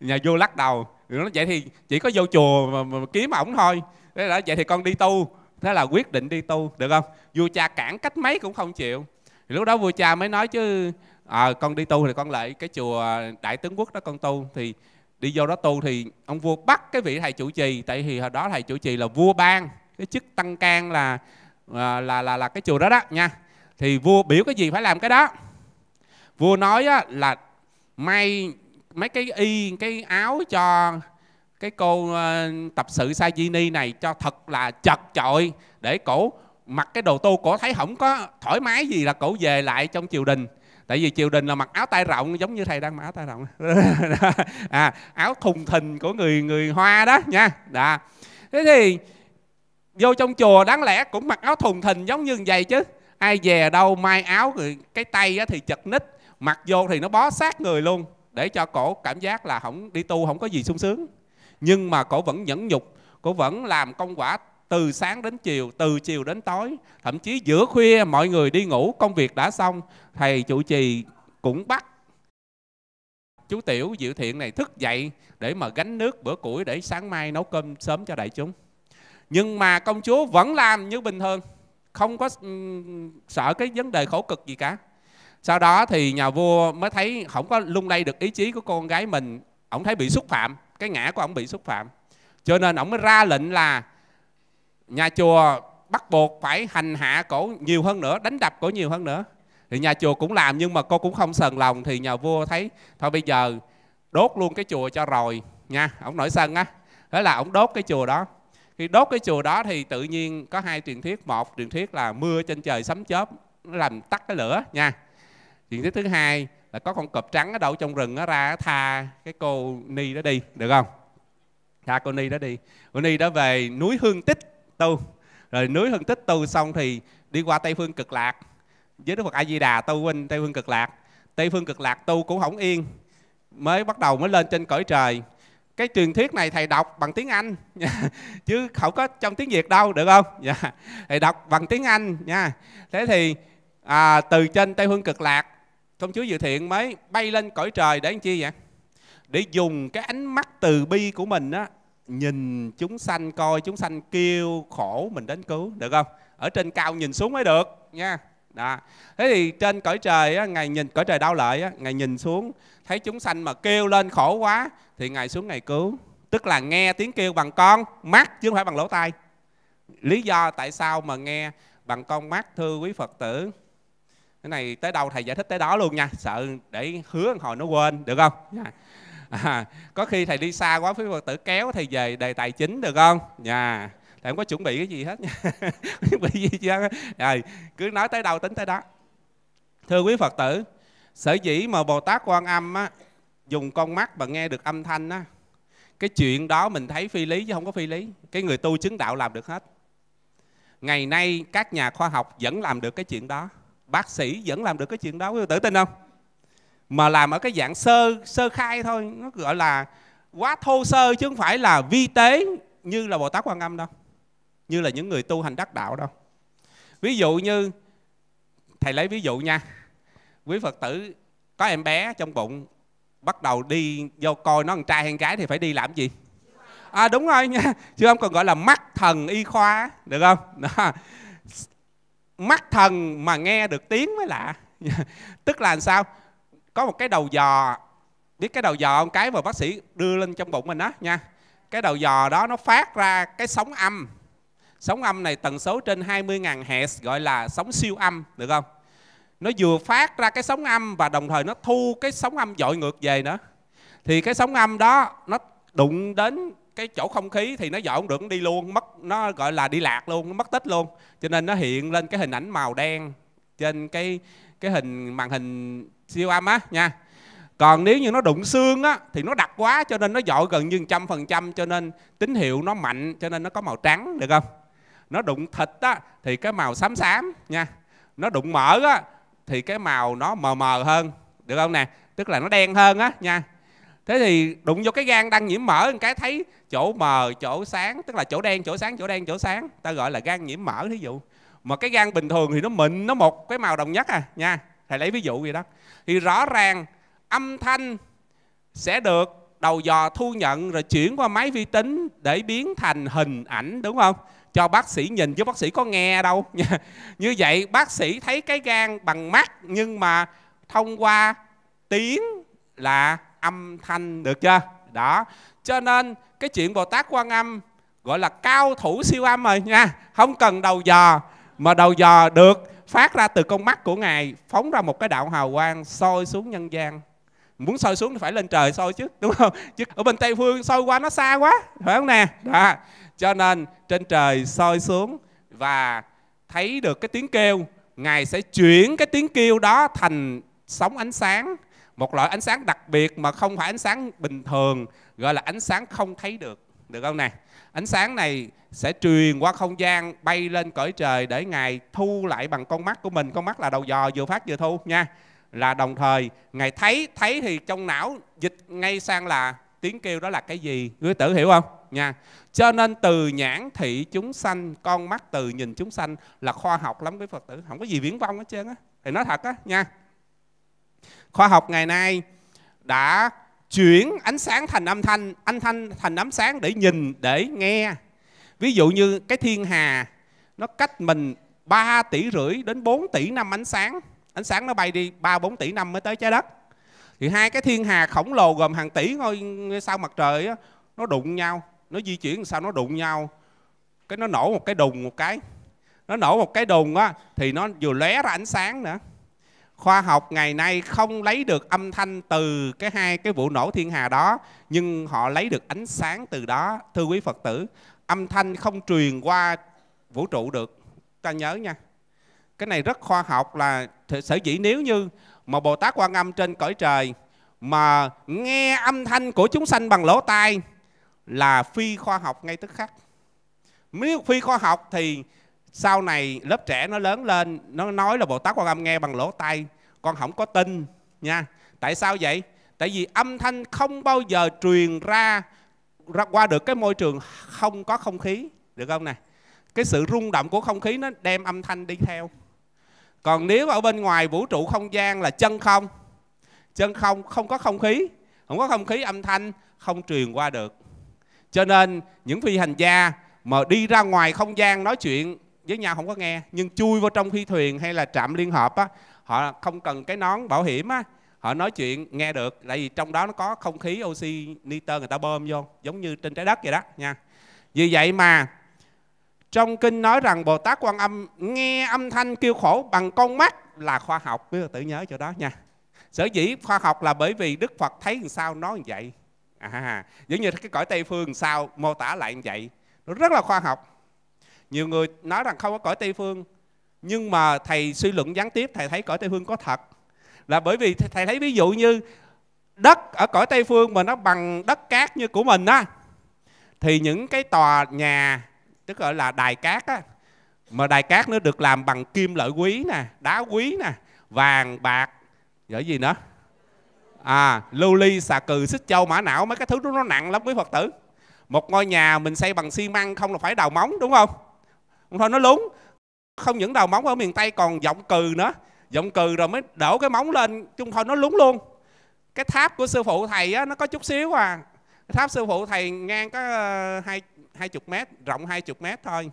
Speaker 2: Nhà vua lắc đầu, nó vậy thì chỉ có vô chùa mà, mà kiếm ổng thôi. Thế là vậy thì con đi tu, thế là quyết định đi tu, được không? Vua cha cản cách mấy cũng không chịu. Thì lúc đó vua cha mới nói chứ, à, con đi tu thì con lại cái chùa Đại Tướng Quốc đó con tu thì đi vô đó tu thì ông vua bắt cái vị thầy chủ trì tại vì hồi đó thầy chủ trì là vua ban cái chức tăng can là là là là, là cái chùa đó đó nha thì vua biểu cái gì phải làm cái đó vua nói á, là may mấy cái y cái áo cho cái cô ờ, tập sự sa di ni này cho thật là chật chội để cổ mặc cái đồ tu cổ thấy không có thoải mái gì là cổ về lại trong triều đình tại vì triều đình là mặc áo tay rộng giống như thầy đang mặc áo tay rộng à, áo thùng thình của người người hoa đó nha đó. thế thì vô trong chùa đáng lẽ cũng mặc áo thùng thình giống như vậy chứ ai về đâu may áo người cái tay thì chật nít mặc vô thì nó bó sát người luôn để cho cổ cảm giác là không đi tu không có gì sung sướng nhưng mà cổ vẫn nhẫn nhục cổ vẫn làm công quả từ sáng đến chiều, từ chiều đến tối, thậm chí giữa khuya mọi người đi ngủ, công việc đã xong, thầy trụ trì cũng bắt chú Tiểu Diệu Thiện này thức dậy để mà gánh nước bữa củi để sáng mai nấu cơm sớm cho đại chúng. Nhưng mà công chúa vẫn làm như bình thường, không có sợ cái vấn đề khổ cực gì cả. Sau đó thì nhà vua mới thấy không có lung lay được ý chí của con gái mình, ông thấy bị xúc phạm, cái ngã của ông bị xúc phạm. Cho nên ông mới ra lệnh là nhà chùa bắt buộc phải hành hạ cổ nhiều hơn nữa đánh đập cổ nhiều hơn nữa thì nhà chùa cũng làm nhưng mà cô cũng không sờn lòng thì nhà vua thấy thôi bây giờ đốt luôn cái chùa cho rồi nha ông nổi sân á thế là ông đốt cái chùa đó khi đốt cái chùa đó thì tự nhiên có hai truyền thuyết một truyền thuyết là mưa trên trời sấm chớp nó làm tắt cái lửa nha truyền thuyết thứ hai là có con cọp trắng ở đâu trong rừng nó ra tha cái cô ni đó đi được không tha cô ni đó đi cô ni đó về núi hương tích tu rồi núi hưng tích tu xong thì đi qua tây phương cực lạc với đức phật a di đà tu quanh tây phương cực lạc tây phương cực lạc tu cũng không yên mới bắt đầu mới lên trên cõi trời cái truyền thuyết này thầy đọc bằng tiếng Anh chứ không có trong tiếng Việt đâu được không? Yeah. Dạ. Thầy đọc bằng tiếng Anh nha. Thế thì à, từ trên Tây Phương Cực Lạc công chúa Dự Thiện mới bay lên cõi trời để làm chi vậy? Để dùng cái ánh mắt từ bi của mình á nhìn chúng sanh coi chúng sanh kêu khổ mình đến cứu được không ở trên cao nhìn xuống mới được nha đó. thế thì trên cõi trời á, ngài nhìn cõi trời đau lợi á, ngài nhìn xuống thấy chúng sanh mà kêu lên khổ quá thì ngài xuống ngài cứu tức là nghe tiếng kêu bằng con mắt chứ không phải bằng lỗ tai lý do tại sao mà nghe bằng con mắt thưa quý phật tử cái này tới đâu thầy giải thích tới đó luôn nha sợ để hứa hồi nó quên được không yeah. Dạ à, có khi thầy đi xa quá quý phật tử kéo thầy về đề tài chính được không nhà dạ. yeah. thầy không có chuẩn bị cái gì hết chuẩn bị gì chưa rồi cứ nói tới đâu tính tới đó thưa quý phật tử sở dĩ mà bồ tát quan âm á, dùng con mắt mà nghe được âm thanh á, cái chuyện đó mình thấy phi lý chứ không có phi lý cái người tu chứng đạo làm được hết ngày nay các nhà khoa học vẫn làm được cái chuyện đó bác sĩ vẫn làm được cái chuyện đó quý vị tử tin không mà làm ở cái dạng sơ sơ khai thôi nó gọi là quá thô sơ chứ không phải là vi tế như là bồ tát quan âm đâu như là những người tu hành đắc đạo đâu ví dụ như thầy lấy ví dụ nha quý phật tử có em bé trong bụng bắt đầu đi vô coi nó con trai hay gái thì phải đi làm gì à đúng rồi nha chứ không còn gọi là mắt thần y khoa được không Đó. mắt thần mà nghe được tiếng mới lạ tức là làm sao có một cái đầu dò biết cái đầu dò không cái mà bác sĩ đưa lên trong bụng mình đó nha cái đầu dò đó nó phát ra cái sóng âm sóng âm này tần số trên 20.000 Hz gọi là sóng siêu âm được không nó vừa phát ra cái sóng âm và đồng thời nó thu cái sóng âm dội ngược về nữa thì cái sóng âm đó nó đụng đến cái chỗ không khí thì nó dội không được nó đi luôn mất nó gọi là đi lạc luôn nó mất tích luôn cho nên nó hiện lên cái hình ảnh màu đen trên cái cái hình màn hình siêu âm á nha còn nếu như nó đụng xương á thì nó đặc quá cho nên nó dội gần như trăm phần trăm cho nên tín hiệu nó mạnh cho nên nó có màu trắng được không nó đụng thịt á thì cái màu xám xám nha nó đụng mỡ á thì cái màu nó mờ mờ hơn được không nè tức là nó đen hơn á nha thế thì đụng vô cái gan đang nhiễm mỡ cái thấy chỗ mờ chỗ sáng tức là chỗ đen chỗ sáng chỗ đen chỗ sáng ta gọi là gan nhiễm mỡ thí dụ mà cái gan bình thường thì nó mịn nó một cái màu đồng nhất à nha thầy lấy ví dụ vậy đó thì rõ ràng âm thanh sẽ được đầu dò thu nhận rồi chuyển qua máy vi tính để biến thành hình ảnh đúng không cho bác sĩ nhìn chứ bác sĩ có nghe đâu như vậy bác sĩ thấy cái gan bằng mắt nhưng mà thông qua tiếng là âm thanh được chưa đó cho nên cái chuyện bồ tát quan âm gọi là cao thủ siêu âm rồi nha không cần đầu dò mà đầu dò được phát ra từ con mắt của Ngài phóng ra một cái đạo hào quang soi xuống nhân gian muốn soi xuống thì phải lên trời soi chứ đúng không chứ ở bên tây phương soi qua nó xa quá phải không nè đó cho nên trên trời soi xuống và thấy được cái tiếng kêu ngài sẽ chuyển cái tiếng kêu đó thành sóng ánh sáng một loại ánh sáng đặc biệt mà không phải ánh sáng bình thường gọi là ánh sáng không thấy được được không nè ánh sáng này sẽ truyền qua không gian bay lên cõi trời để ngài thu lại bằng con mắt của mình con mắt là đầu dò vừa phát vừa thu nha là đồng thời ngài thấy thấy thì trong não dịch ngay sang là tiếng kêu đó là cái gì quý tử hiểu không nha cho nên từ nhãn thị chúng sanh con mắt từ nhìn chúng sanh là khoa học lắm với phật tử không có gì viễn vông hết trơn á thì nói thật á nha khoa học ngày nay đã chuyển ánh sáng thành âm thanh âm thanh thành ánh sáng để nhìn để nghe Ví dụ như cái thiên hà nó cách mình 3 tỷ rưỡi đến 4 tỷ năm ánh sáng. Ánh sáng nó bay đi 3 4 tỷ năm mới tới trái đất. Thì hai cái thiên hà khổng lồ gồm hàng tỷ ngôi sao mặt trời á, nó đụng nhau, nó di chuyển sao nó đụng nhau. Cái nó nổ một cái đùng một cái. Nó nổ một cái đùng á thì nó vừa lóe ra ánh sáng nữa. Khoa học ngày nay không lấy được âm thanh từ cái hai cái vụ nổ thiên hà đó, nhưng họ lấy được ánh sáng từ đó, thưa quý Phật tử âm thanh không truyền qua vũ trụ được ta nhớ nha cái này rất khoa học là sở dĩ nếu như mà bồ tát quan âm trên cõi trời mà nghe âm thanh của chúng sanh bằng lỗ tai là phi khoa học ngay tức khắc nếu phi khoa học thì sau này lớp trẻ nó lớn lên nó nói là bồ tát quan âm nghe bằng lỗ tai con không có tin nha tại sao vậy tại vì âm thanh không bao giờ truyền ra ra qua được cái môi trường không có không khí được không nè cái sự rung động của không khí nó đem âm thanh đi theo còn nếu ở bên ngoài vũ trụ không gian là chân không chân không không có không khí không có không khí âm thanh không truyền qua được cho nên những phi hành gia mà đi ra ngoài không gian nói chuyện với nhau không có nghe nhưng chui vào trong phi thuyền hay là trạm liên hợp á họ không cần cái nón bảo hiểm á họ nói chuyện nghe được tại vì trong đó nó có không khí oxy nitơ người ta bơm vô giống như trên trái đất vậy đó nha vì vậy mà trong kinh nói rằng bồ tát quan âm nghe âm thanh kêu khổ bằng con mắt là khoa học quý tự nhớ chỗ đó nha sở dĩ khoa học là bởi vì đức phật thấy làm sao nói như vậy à, giống như cái cõi tây phương sao mô tả lại như vậy nó rất là khoa học nhiều người nói rằng không có cõi tây phương nhưng mà thầy suy luận gián tiếp thầy thấy cõi tây phương có thật là bởi vì thầy thấy ví dụ như đất ở cõi tây phương mà nó bằng đất cát như của mình á thì những cái tòa nhà tức gọi là đài cát á mà đài cát nó được làm bằng kim lợi quý nè đá quý nè vàng bạc rồi gì nữa à lưu ly xà cừ xích châu mã não mấy cái thứ đó nó nặng lắm quý phật tử một ngôi nhà mình xây bằng xi măng không là phải đào móng đúng không thôi nó lún không những đào móng ở miền tây còn giọng cừ nữa giọng cừ rồi mới đổ cái móng lên chung thôi nó lún luôn cái tháp của sư phụ thầy á, nó có chút xíu à tháp sư phụ thầy ngang có ờ, hai hai chục mét rộng hai chục mét thôi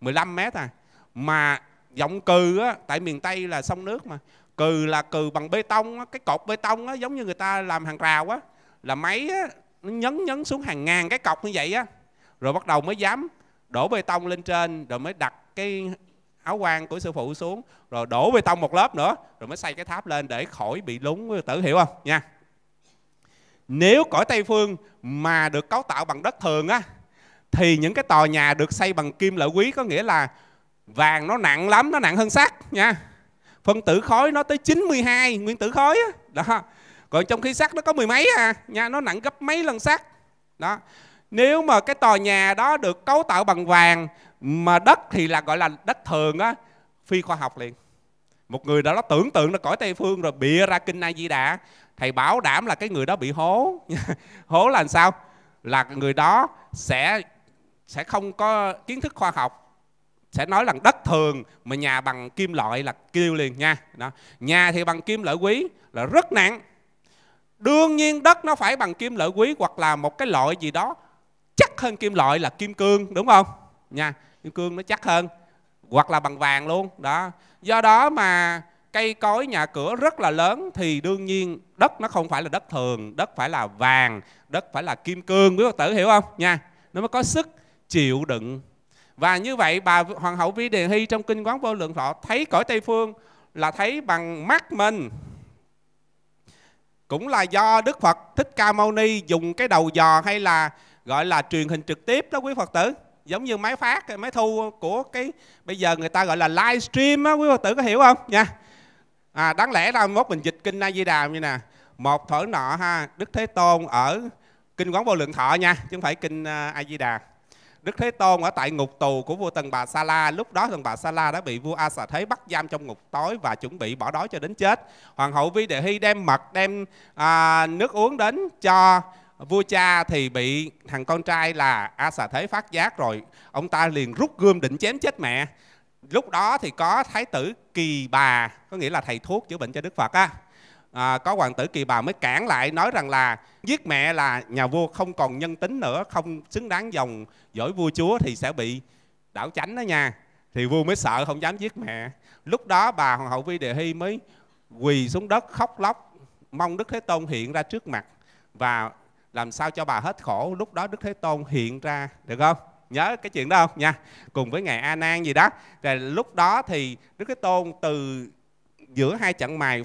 Speaker 2: 15 mét à mà giọng cừ á tại miền tây là sông nước mà cừ là cừ bằng bê tông á, cái cột bê tông á giống như người ta làm hàng rào á là máy á, nó nhấn nhấn xuống hàng ngàn cái cọc như vậy á rồi bắt đầu mới dám đổ bê tông lên trên rồi mới đặt cái áo quan của sư phụ xuống rồi đổ bê tông một lớp nữa rồi mới xây cái tháp lên để khỏi bị lún tử hiểu không nha nếu cõi tây phương mà được cấu tạo bằng đất thường á thì những cái tòa nhà được xây bằng kim loại quý có nghĩa là vàng nó nặng lắm nó nặng hơn sắt nha phân tử khối nó tới 92 nguyên tử khối đó, đó. còn trong khi sắt nó có mười mấy à nha nó nặng gấp mấy lần sắt đó nếu mà cái tòa nhà đó được cấu tạo bằng vàng mà đất thì là gọi là đất thường á phi khoa học liền một người đó nó tưởng tượng nó cõi tây phương rồi bịa ra kinh a di đà thầy bảo đảm là cái người đó bị hố hố là làm sao là người đó sẽ sẽ không có kiến thức khoa học sẽ nói là đất thường mà nhà bằng kim loại là kêu liền nha đó. nhà thì bằng kim loại quý là rất nặng đương nhiên đất nó phải bằng kim loại quý hoặc là một cái loại gì đó chắc hơn kim loại là kim cương đúng không nha kim cương nó chắc hơn hoặc là bằng vàng luôn đó do đó mà cây cối nhà cửa rất là lớn thì đương nhiên đất nó không phải là đất thường đất phải là vàng đất phải là kim cương quý phật tử hiểu không nha nó mới có sức chịu đựng và như vậy bà hoàng hậu vi đề hy trong kinh quán vô lượng thọ thấy cõi tây phương là thấy bằng mắt mình cũng là do đức phật thích ca mâu ni dùng cái đầu dò hay là gọi là truyền hình trực tiếp đó quý phật tử giống như máy phát máy thu của cái bây giờ người ta gọi là livestream á quý phật tử có hiểu không nha à, đáng lẽ ra mốt mình dịch kinh a di đà như nè một thở nọ ha đức thế tôn ở kinh quán vô lượng thọ nha chứ không phải kinh à, a di đà đức thế tôn ở tại ngục tù của vua tần bà sa la lúc đó tần bà sa la đã bị vua a Sa thế bắt giam trong ngục tối và chuẩn bị bỏ đói cho đến chết hoàng hậu vi đề hy đem mật đem à, nước uống đến cho vua cha thì bị thằng con trai là a xà thế phát giác rồi ông ta liền rút gươm định chém chết mẹ lúc đó thì có thái tử kỳ bà có nghĩa là thầy thuốc chữa bệnh cho đức phật á à, có hoàng tử kỳ bà mới cản lại nói rằng là giết mẹ là nhà vua không còn nhân tính nữa không xứng đáng dòng dõi vua chúa thì sẽ bị đảo chánh đó nha thì vua mới sợ không dám giết mẹ lúc đó bà hoàng hậu vi đề hy mới quỳ xuống đất khóc lóc mong đức thế tôn hiện ra trước mặt và làm sao cho bà hết khổ lúc đó đức thế tôn hiện ra được không nhớ cái chuyện đó không nha cùng với ngài a nan gì đó rồi lúc đó thì đức thế tôn từ giữa hai trận mài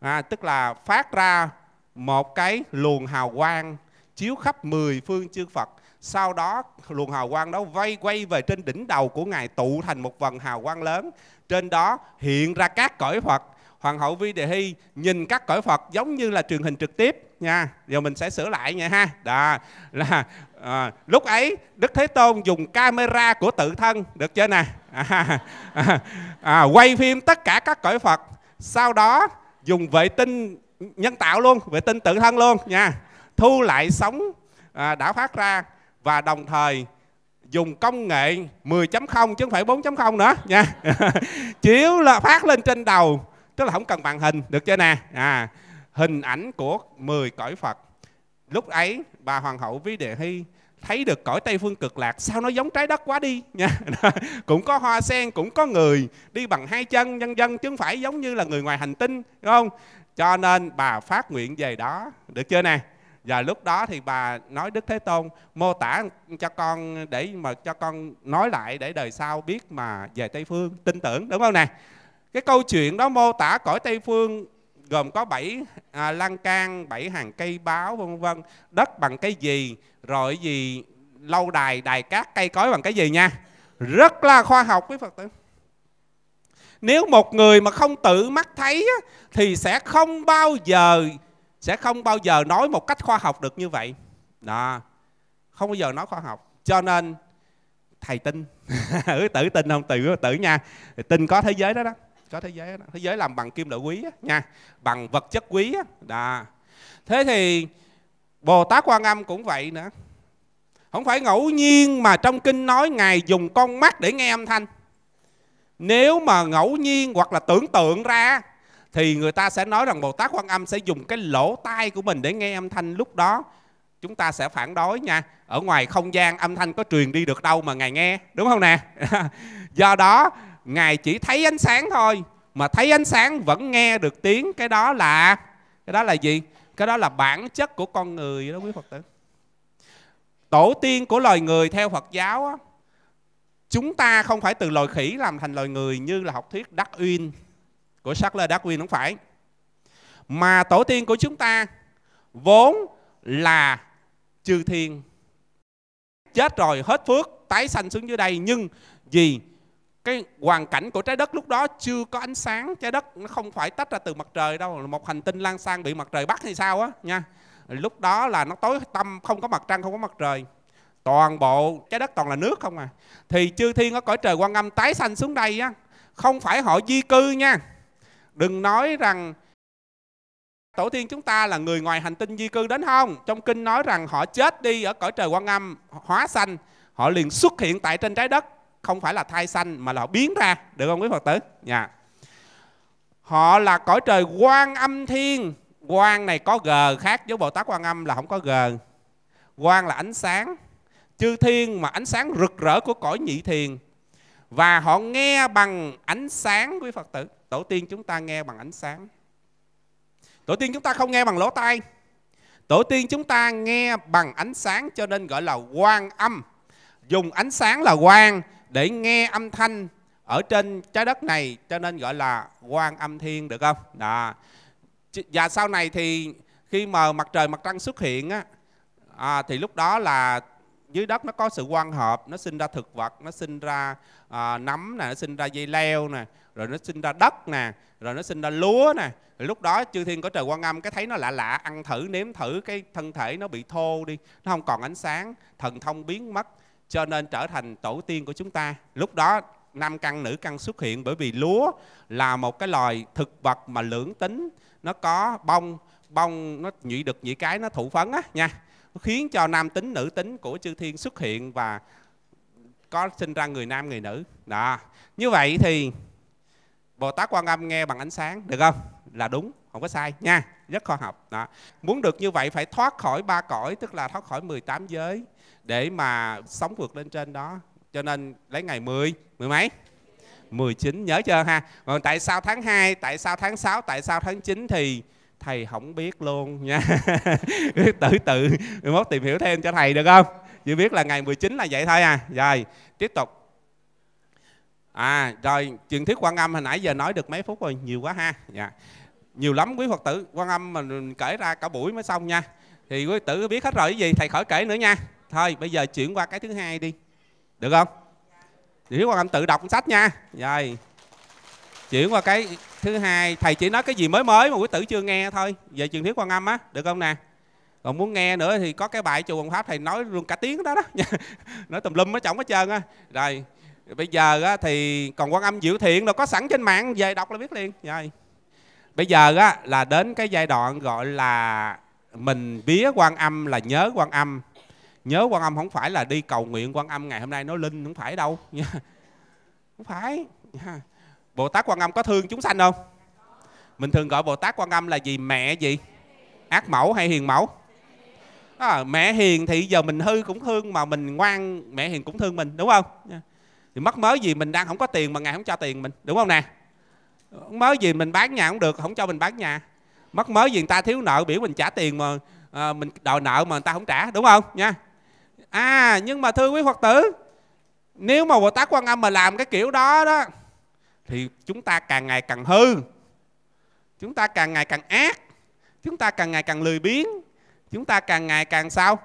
Speaker 2: à, tức là phát ra một cái luồng hào quang chiếu khắp mười phương chư phật sau đó luồng hào quang đó vây quay về trên đỉnh đầu của ngài tụ thành một vầng hào quang lớn trên đó hiện ra các cõi phật hoàng hậu vi đề hy nhìn các cõi phật giống như là truyền hình trực tiếp nha giờ mình sẽ sửa lại nha ha đó là à, lúc ấy đức thế tôn dùng camera của tự thân được chưa nè à, à, à, quay phim tất cả các cõi phật sau đó dùng vệ tinh nhân tạo luôn vệ tinh tự thân luôn nha thu lại sóng à, đã phát ra và đồng thời dùng công nghệ 10.0 chứ không phải 4.0 nữa nha chiếu là phát lên trên đầu tức là không cần màn hình được chưa nè à hình ảnh của 10 cõi Phật. Lúc ấy bà hoàng hậu Ví Địa Hy thấy được cõi Tây phương cực lạc sao nó giống trái đất quá đi nha. cũng có hoa sen, cũng có người đi bằng hai chân nhân dân chứ không phải giống như là người ngoài hành tinh đúng không? Cho nên bà phát nguyện về đó, được chưa nè? Và lúc đó thì bà nói Đức Thế Tôn mô tả cho con để mà cho con nói lại để đời sau biết mà về Tây phương tin tưởng đúng không nè? Cái câu chuyện đó mô tả cõi Tây phương gồm có 7 à, lan can, 7 hàng cây báo vân vân, đất bằng cái gì, rồi gì lâu đài, đài cát, cây cối bằng cái gì nha. Rất là khoa học quý Phật tử. Nếu một người mà không tự mắt thấy á, thì sẽ không bao giờ sẽ không bao giờ nói một cách khoa học được như vậy. Đó. Không bao giờ nói khoa học. Cho nên thầy tin, tử tin không tự tử nha. Tin có thế giới đó đó có thế giới đó. thế giới làm bằng kim loại quý đó, nha bằng vật chất quý đó. đó. thế thì bồ tát quan âm cũng vậy nữa không phải ngẫu nhiên mà trong kinh nói ngài dùng con mắt để nghe âm thanh nếu mà ngẫu nhiên hoặc là tưởng tượng ra thì người ta sẽ nói rằng bồ tát quan âm sẽ dùng cái lỗ tai của mình để nghe âm thanh lúc đó chúng ta sẽ phản đối nha ở ngoài không gian âm thanh có truyền đi được đâu mà ngài nghe đúng không nè do đó ngài chỉ thấy ánh sáng thôi mà thấy ánh sáng vẫn nghe được tiếng cái đó là cái đó là gì cái đó là bản chất của con người đó quý phật tử tổ tiên của loài người theo phật giáo á, chúng ta không phải từ loài khỉ làm thành loài người như là học thuyết Darwin của Charles Darwin không phải mà tổ tiên của chúng ta vốn là chư thiên chết rồi hết phước tái sanh xuống dưới đây nhưng vì cái hoàn cảnh của trái đất lúc đó chưa có ánh sáng trái đất nó không phải tách ra từ mặt trời đâu một hành tinh lan sang bị mặt trời bắt hay sao á nha lúc đó là nó tối tăm không có mặt trăng không có mặt trời toàn bộ trái đất toàn là nước không à thì chư thiên ở cõi trời quan âm tái sanh xuống đây á không phải họ di cư nha đừng nói rằng tổ tiên chúng ta là người ngoài hành tinh di cư đến không trong kinh nói rằng họ chết đi ở cõi trời quan âm hóa sanh họ liền xuất hiện tại trên trái đất không phải là thai sanh mà là họ biến ra được không quý phật tử dạ họ là cõi trời quan âm thiên quan này có g khác với bồ tát quan âm là không có g quan là ánh sáng chư thiên mà ánh sáng rực rỡ của cõi nhị thiền và họ nghe bằng ánh sáng quý phật tử tổ tiên chúng ta nghe bằng ánh sáng tổ tiên chúng ta không nghe bằng lỗ tai tổ tiên chúng ta nghe bằng ánh sáng cho nên gọi là quan âm dùng ánh sáng là quan để nghe âm thanh ở trên trái đất này cho nên gọi là quan âm thiên được không đó và sau này thì khi mà mặt trời mặt trăng xuất hiện á à, thì lúc đó là dưới đất nó có sự quan hợp nó sinh ra thực vật nó sinh ra à, nấm nè nó sinh ra dây leo nè rồi nó sinh ra đất nè rồi nó sinh ra lúa nè lúc đó chư thiên có trời quan âm cái thấy nó lạ lạ ăn thử nếm thử cái thân thể nó bị thô đi nó không còn ánh sáng thần thông biến mất cho nên trở thành tổ tiên của chúng ta lúc đó nam căn nữ căn xuất hiện bởi vì lúa là một cái loài thực vật mà lưỡng tính nó có bông bông nó nhụy đực nhụy cái nó thụ phấn á nha khiến cho nam tính nữ tính của chư thiên xuất hiện và có sinh ra người nam người nữ đó như vậy thì bồ tát quan âm nghe bằng ánh sáng được không là đúng không có sai nha rất khoa học đó muốn được như vậy phải thoát khỏi ba cõi tức là thoát khỏi 18 giới để mà sống vượt lên trên đó cho nên lấy ngày 10 mười mấy 19 nhớ chưa ha còn tại sao tháng 2 tại sao tháng 6 tại sao tháng 9 thì thầy không biết luôn nha tự tự mốt tìm hiểu thêm cho thầy được không chỉ biết là ngày 19 là vậy thôi à rồi tiếp tục à rồi truyền thuyết quan âm hồi nãy giờ nói được mấy phút rồi nhiều quá ha dạ yeah nhiều lắm quý phật tử quan âm mình kể ra cả buổi mới xong nha thì quý tử biết hết rồi cái gì thầy khỏi kể nữa nha thôi bây giờ chuyển qua cái thứ hai đi được không thì Hiếu Quan Âm tự đọc sách nha Rồi Chuyển qua cái thứ hai Thầy chỉ nói cái gì mới mới mà quý tử chưa nghe thôi Về chuyện thuyết Quan Âm á Được không nè Còn muốn nghe nữa thì có cái bài chùa Hoàng Pháp Thầy nói luôn cả tiếng đó đó Nói tùm lum hết trọng hết trơn á Rồi Bây giờ á, thì còn Quan Âm Diệu Thiện đâu có sẵn trên mạng Về đọc là biết liền Rồi bây giờ á là đến cái giai đoạn gọi là mình vía quan âm là nhớ quan âm nhớ quan âm không phải là đi cầu nguyện quan âm ngày hôm nay nó linh không phải đâu không phải bồ tát quan âm có thương chúng sanh không mình thường gọi bồ tát quan âm là gì mẹ gì ác mẫu hay hiền mẫu à, mẹ hiền thì giờ mình hư cũng thương mà mình ngoan mẹ hiền cũng thương mình đúng không thì mất mới gì mình đang không có tiền mà ngài không cho tiền mình đúng không nè mới gì mình bán nhà cũng được không cho mình bán nhà mất mới gì người ta thiếu nợ biểu mình trả tiền mà à, mình đòi nợ mà người ta không trả đúng không nha à nhưng mà thưa quý phật tử nếu mà bồ tát quan âm mà làm cái kiểu đó đó thì chúng ta càng ngày càng hư chúng ta càng ngày càng ác chúng ta càng ngày càng lười biếng chúng ta càng ngày càng sao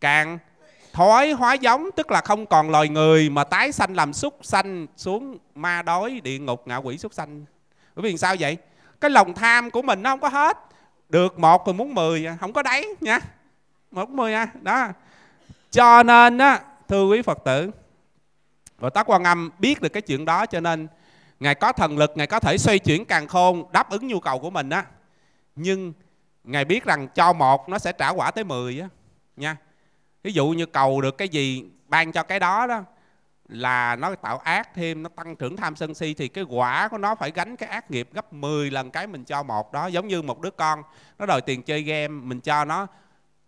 Speaker 2: càng thối hóa giống tức là không còn loài người mà tái sanh làm súc sanh xuống ma đói địa ngục ngạ quỷ súc sanh bởi vì sao vậy cái lòng tham của mình nó không có hết được một rồi muốn mười không có đáy nha một mười à đó cho nên á thưa quý phật tử và Tát Quan Âm biết được cái chuyện đó cho nên Ngài có thần lực, Ngài có thể xoay chuyển càng khôn, đáp ứng nhu cầu của mình á. Nhưng Ngài biết rằng cho một nó sẽ trả quả tới mười á. Nha ví dụ như cầu được cái gì ban cho cái đó đó là nó tạo ác thêm nó tăng trưởng tham sân si thì cái quả của nó phải gánh cái ác nghiệp gấp 10 lần cái mình cho một đó giống như một đứa con nó đòi tiền chơi game mình cho nó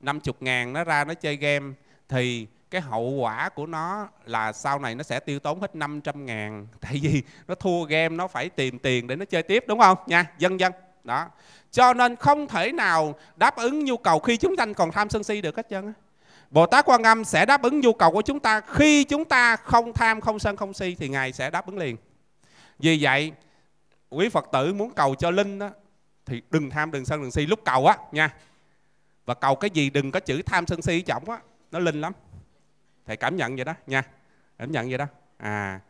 Speaker 2: 50 ngàn nó ra nó chơi game thì cái hậu quả của nó là sau này nó sẽ tiêu tốn hết 500 ngàn tại vì nó thua game nó phải tìm tiền để nó chơi tiếp đúng không nha dân dân đó cho nên không thể nào đáp ứng nhu cầu khi chúng sanh còn tham sân si được hết trơn á Bồ Tát Quan Âm sẽ đáp ứng nhu cầu của chúng ta khi chúng ta không tham, không sân, không si thì Ngài sẽ đáp ứng liền. Vì vậy, quý Phật tử muốn cầu cho linh đó, thì đừng tham, đừng sân, đừng si lúc cầu á nha. Và cầu cái gì đừng có chữ tham sân si trọng á, nó linh lắm. Thầy cảm nhận vậy đó nha. Cảm nhận vậy đó. À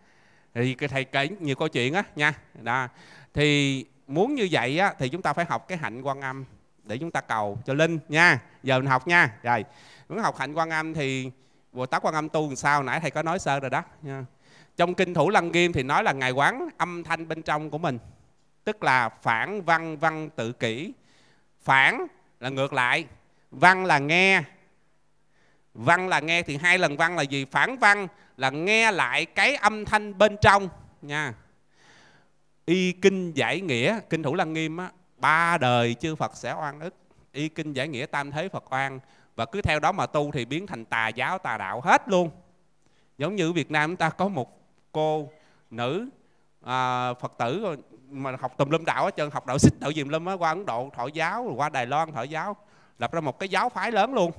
Speaker 2: thì thầy kể nhiều câu chuyện á nha. Đó. Thì muốn như vậy á thì chúng ta phải học cái hạnh quan âm để chúng ta cầu cho linh nha. Giờ mình học nha. Rồi muốn học hạnh quan âm thì bồ tát quan âm tu làm sao nãy thầy có nói sơ rồi đó nha trong kinh thủ lăng nghiêm thì nói là ngài quán âm thanh bên trong của mình tức là phản văn văn tự kỷ phản là ngược lại văn là nghe văn là nghe thì hai lần văn là gì phản văn là nghe lại cái âm thanh bên trong nha y kinh giải nghĩa kinh thủ lăng nghiêm á ba đời chư phật sẽ oan ức y kinh giải nghĩa tam thế phật oan và cứ theo đó mà tu thì biến thành tà giáo tà đạo hết luôn giống như Việt Nam chúng ta có một cô nữ à, Phật tử mà học tùm lum đạo hết trơn học đạo xích đạo dùm lum á qua Ấn Độ thọ giáo rồi qua Đài Loan thọ giáo lập ra một cái giáo phái lớn luôn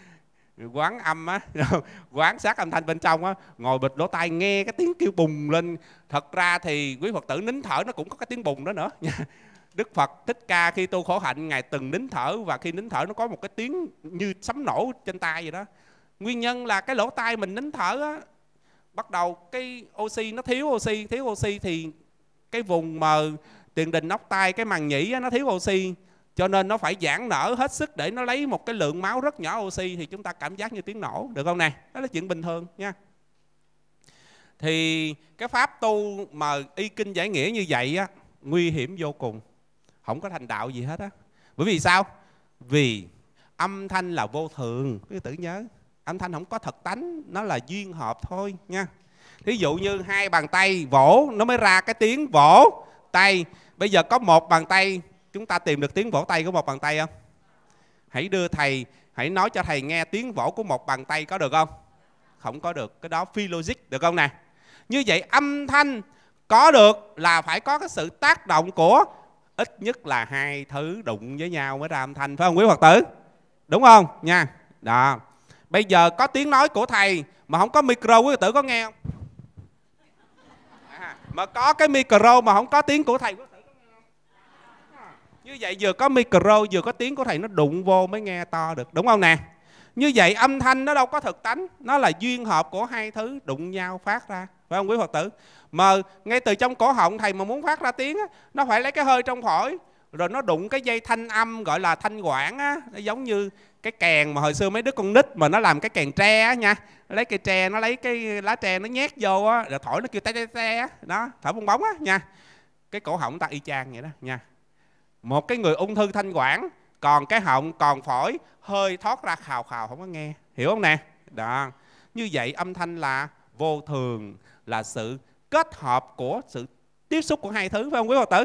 Speaker 2: quán âm á quán sát âm thanh bên trong á ngồi bịt lỗ tai nghe cái tiếng kêu bùng lên thật ra thì quý phật tử nín thở nó cũng có cái tiếng bùng đó nữa Đức Phật Thích Ca khi tu khổ hạnh Ngài từng nín thở và khi nín thở nó có một cái tiếng như sấm nổ trên tai vậy đó. Nguyên nhân là cái lỗ tai mình nín thở á, bắt đầu cái oxy nó thiếu oxy, thiếu oxy thì cái vùng mờ tiền đình nóc tai cái màng nhĩ á, nó thiếu oxy cho nên nó phải giãn nở hết sức để nó lấy một cái lượng máu rất nhỏ oxy thì chúng ta cảm giác như tiếng nổ được không nè đó là chuyện bình thường nha thì cái pháp tu mà y kinh giải nghĩa như vậy á nguy hiểm vô cùng không có thành đạo gì hết á bởi vì sao vì âm thanh là vô thường quý tử nhớ âm thanh không có thật tánh nó là duyên hợp thôi nha thí dụ như hai bàn tay vỗ nó mới ra cái tiếng vỗ tay bây giờ có một bàn tay chúng ta tìm được tiếng vỗ tay của một bàn tay không hãy đưa thầy hãy nói cho thầy nghe tiếng vỗ của một bàn tay có được không không có được cái đó phi logic được không nè như vậy âm thanh có được là phải có cái sự tác động của ít nhất là hai thứ đụng với nhau mới ra âm thanh phải không quý phật tử đúng không nha đó bây giờ có tiếng nói của thầy mà không có micro quý phật tử có nghe không à, mà có cái micro mà không có tiếng của thầy quý phật tử có nghe không như vậy vừa có micro vừa có tiếng của thầy nó đụng vô mới nghe to được đúng không nè như vậy âm thanh nó đâu có thực tánh nó là duyên hợp của hai thứ đụng nhau phát ra phải không quý phật tử mà ngay từ trong cổ họng thầy mà muốn phát ra tiếng á, nó phải lấy cái hơi trong phổi rồi nó đụng cái dây thanh âm gọi là thanh quản á nó giống như cái kèn mà hồi xưa mấy đứa con nít mà nó làm cái kèn tre á nha lấy cây tre nó lấy cái lá tre nó nhét vô á rồi thổi nó kêu té té té đó thổi bong bóng á nha cái cổ họng ta y chang vậy đó nha một cái người ung thư thanh quản còn cái họng còn phổi hơi thoát ra khào khào không có nghe hiểu không nè đó như vậy âm thanh là vô thường là sự kết hợp của sự tiếp xúc của hai thứ phải không quý phật tử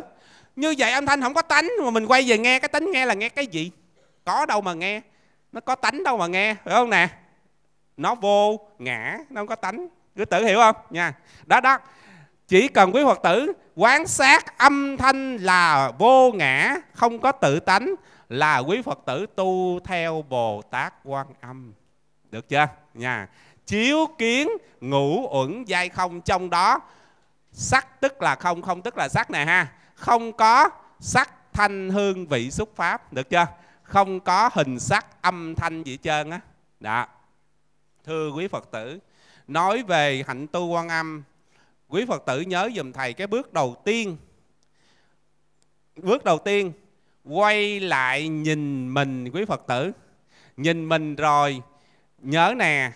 Speaker 2: như vậy âm thanh không có tánh mà mình quay về nghe cái tánh nghe là nghe cái gì có đâu mà nghe nó có tánh đâu mà nghe phải không nè nó vô ngã nó không có tánh quý tử hiểu không nha đó đó chỉ cần quý phật tử quán sát âm thanh là vô ngã không có tự tánh là quý phật tử tu theo bồ tát quan âm được chưa nha chiếu kiến ngũ uẩn giai không trong đó sắc tức là không không tức là sắc này ha không có sắc thanh hương vị xúc pháp được chưa không có hình sắc âm thanh gì trơn á đó thưa quý phật tử nói về hạnh tu quan âm quý phật tử nhớ dùm thầy cái bước đầu tiên bước đầu tiên quay lại nhìn mình quý phật tử nhìn mình rồi nhớ nè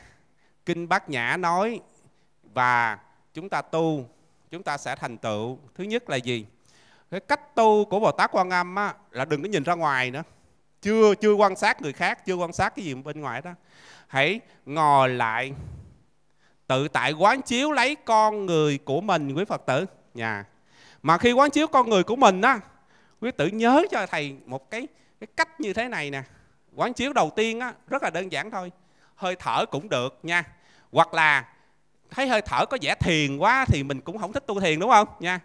Speaker 2: kinh bát nhã nói và chúng ta tu chúng ta sẽ thành tựu thứ nhất là gì cái cách tu của bồ tát quan âm á, là đừng có nhìn ra ngoài nữa chưa chưa quan sát người khác chưa quan sát cái gì bên ngoài đó hãy ngồi lại tự tại quán chiếu lấy con người của mình quý phật tử nhà dạ. mà khi quán chiếu con người của mình á quý tử nhớ cho thầy một cái cái cách như thế này nè quán chiếu đầu tiên á rất là đơn giản thôi hơi thở cũng được nha hoặc là thấy hơi thở có vẻ thiền quá thì mình cũng không thích tu thiền đúng không nha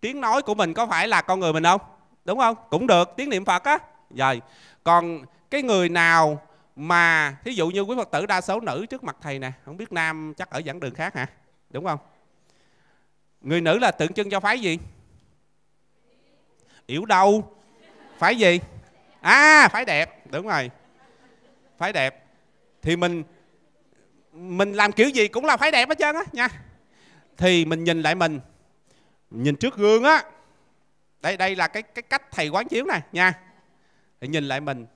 Speaker 2: tiếng nói của mình có phải là con người mình không đúng không cũng được tiếng niệm phật á rồi còn cái người nào mà thí dụ như quý phật tử đa số nữ trước mặt thầy nè không biết nam chắc ở giảng đường khác hả đúng không người nữ là tượng trưng cho phái gì yếu đâu phái gì à phái đẹp đúng rồi phái đẹp thì mình mình làm kiểu gì cũng là phải đẹp hết trơn á nha thì mình nhìn lại mình nhìn trước gương á đây đây là cái cái cách thầy quán chiếu này nha thì nhìn lại mình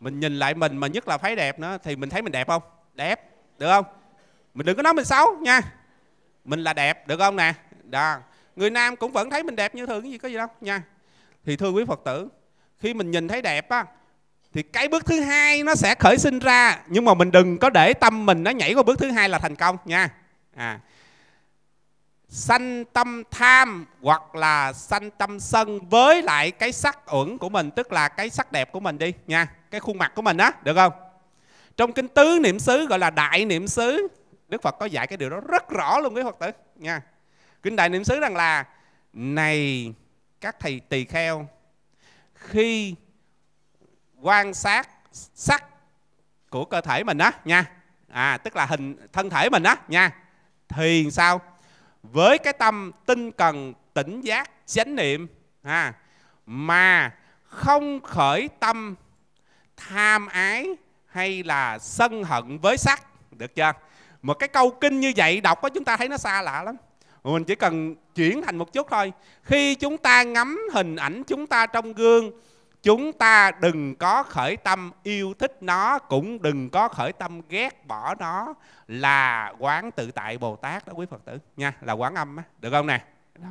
Speaker 2: mình nhìn lại mình mà nhất là phải đẹp nữa thì mình thấy mình đẹp không đẹp được không mình đừng có nói mình xấu nha mình là đẹp được không nè đó người nam cũng vẫn thấy mình đẹp như thường cái gì có gì đâu nha thì thưa quý phật tử khi mình nhìn thấy đẹp á thì cái bước thứ hai nó sẽ khởi sinh ra nhưng mà mình đừng có để tâm mình nó nhảy qua bước thứ hai là thành công nha à sanh tâm tham hoặc là sanh tâm sân với lại cái sắc uẩn của mình tức là cái sắc đẹp của mình đi nha cái khuôn mặt của mình á được không trong kinh tứ niệm xứ gọi là đại niệm xứ đức phật có dạy cái điều đó rất rõ luôn quý phật tử nha kinh đại niệm xứ rằng là này các thầy tỳ kheo khi quan sát sắc của cơ thể mình á nha à tức là hình thân thể mình á nha thì sao với cái tâm tinh cần tỉnh giác chánh niệm à, mà không khởi tâm tham ái hay là sân hận với sắc được chưa một cái câu kinh như vậy đọc đó chúng ta thấy nó xa lạ lắm mình chỉ cần chuyển thành một chút thôi khi chúng ta ngắm hình ảnh chúng ta trong gương chúng ta đừng có khởi tâm yêu thích nó cũng đừng có khởi tâm ghét bỏ nó là quán tự tại bồ tát đó quý phật tử nha là quán âm á được không nè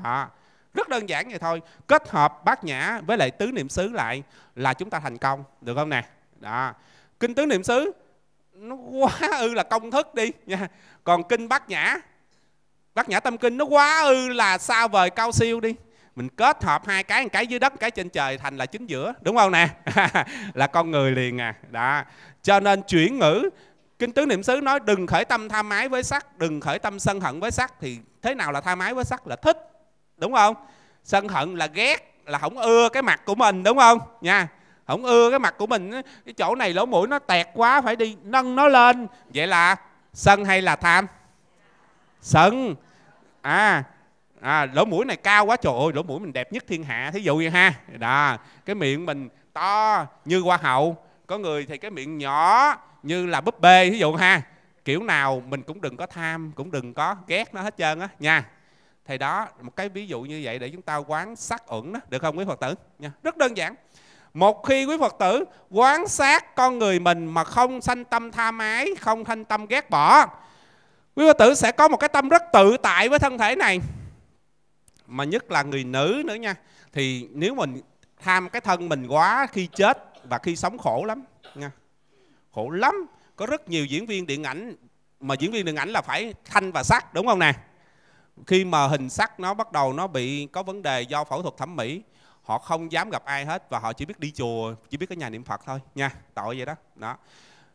Speaker 2: đó rất đơn giản vậy thôi kết hợp bát nhã với lại tứ niệm xứ lại là chúng ta thành công được không nè đó kinh tứ niệm xứ nó quá ư là công thức đi nha còn kinh bát nhã bát nhã tâm kinh nó quá ư là xa vời cao siêu đi mình kết hợp hai cái một cái dưới đất một cái trên trời thành là chính giữa đúng không nè là con người liền à đó cho nên chuyển ngữ kinh tứ niệm xứ nói đừng khởi tâm tham ái với sắc đừng khởi tâm sân hận với sắc thì thế nào là tham ái với sắc là thích đúng không sân hận là ghét là không ưa cái mặt của mình đúng không nha không ưa cái mặt của mình cái chỗ này lỗ mũi nó tẹt quá phải đi nâng nó lên vậy là sân hay là tham sân à à, lỗ mũi này cao quá trời ơi lỗ mũi mình đẹp nhất thiên hạ thí dụ như ha đó cái miệng mình to như hoa hậu có người thì cái miệng nhỏ như là búp bê thí dụ ha kiểu nào mình cũng đừng có tham cũng đừng có ghét nó hết trơn á nha thì đó một cái ví dụ như vậy để chúng ta quán sát ẩn đó được không quý phật tử nha rất đơn giản một khi quý phật tử quán sát con người mình mà không sanh tâm tha mái không thanh tâm ghét bỏ quý phật tử sẽ có một cái tâm rất tự tại với thân thể này mà nhất là người nữ nữa nha thì nếu mình tham cái thân mình quá khi chết và khi sống khổ lắm nha khổ lắm có rất nhiều diễn viên điện ảnh mà diễn viên điện ảnh là phải thanh và sắc đúng không nè khi mà hình sắc nó bắt đầu nó bị có vấn đề do phẫu thuật thẩm mỹ họ không dám gặp ai hết và họ chỉ biết đi chùa chỉ biết cái nhà niệm phật thôi nha tội vậy đó đó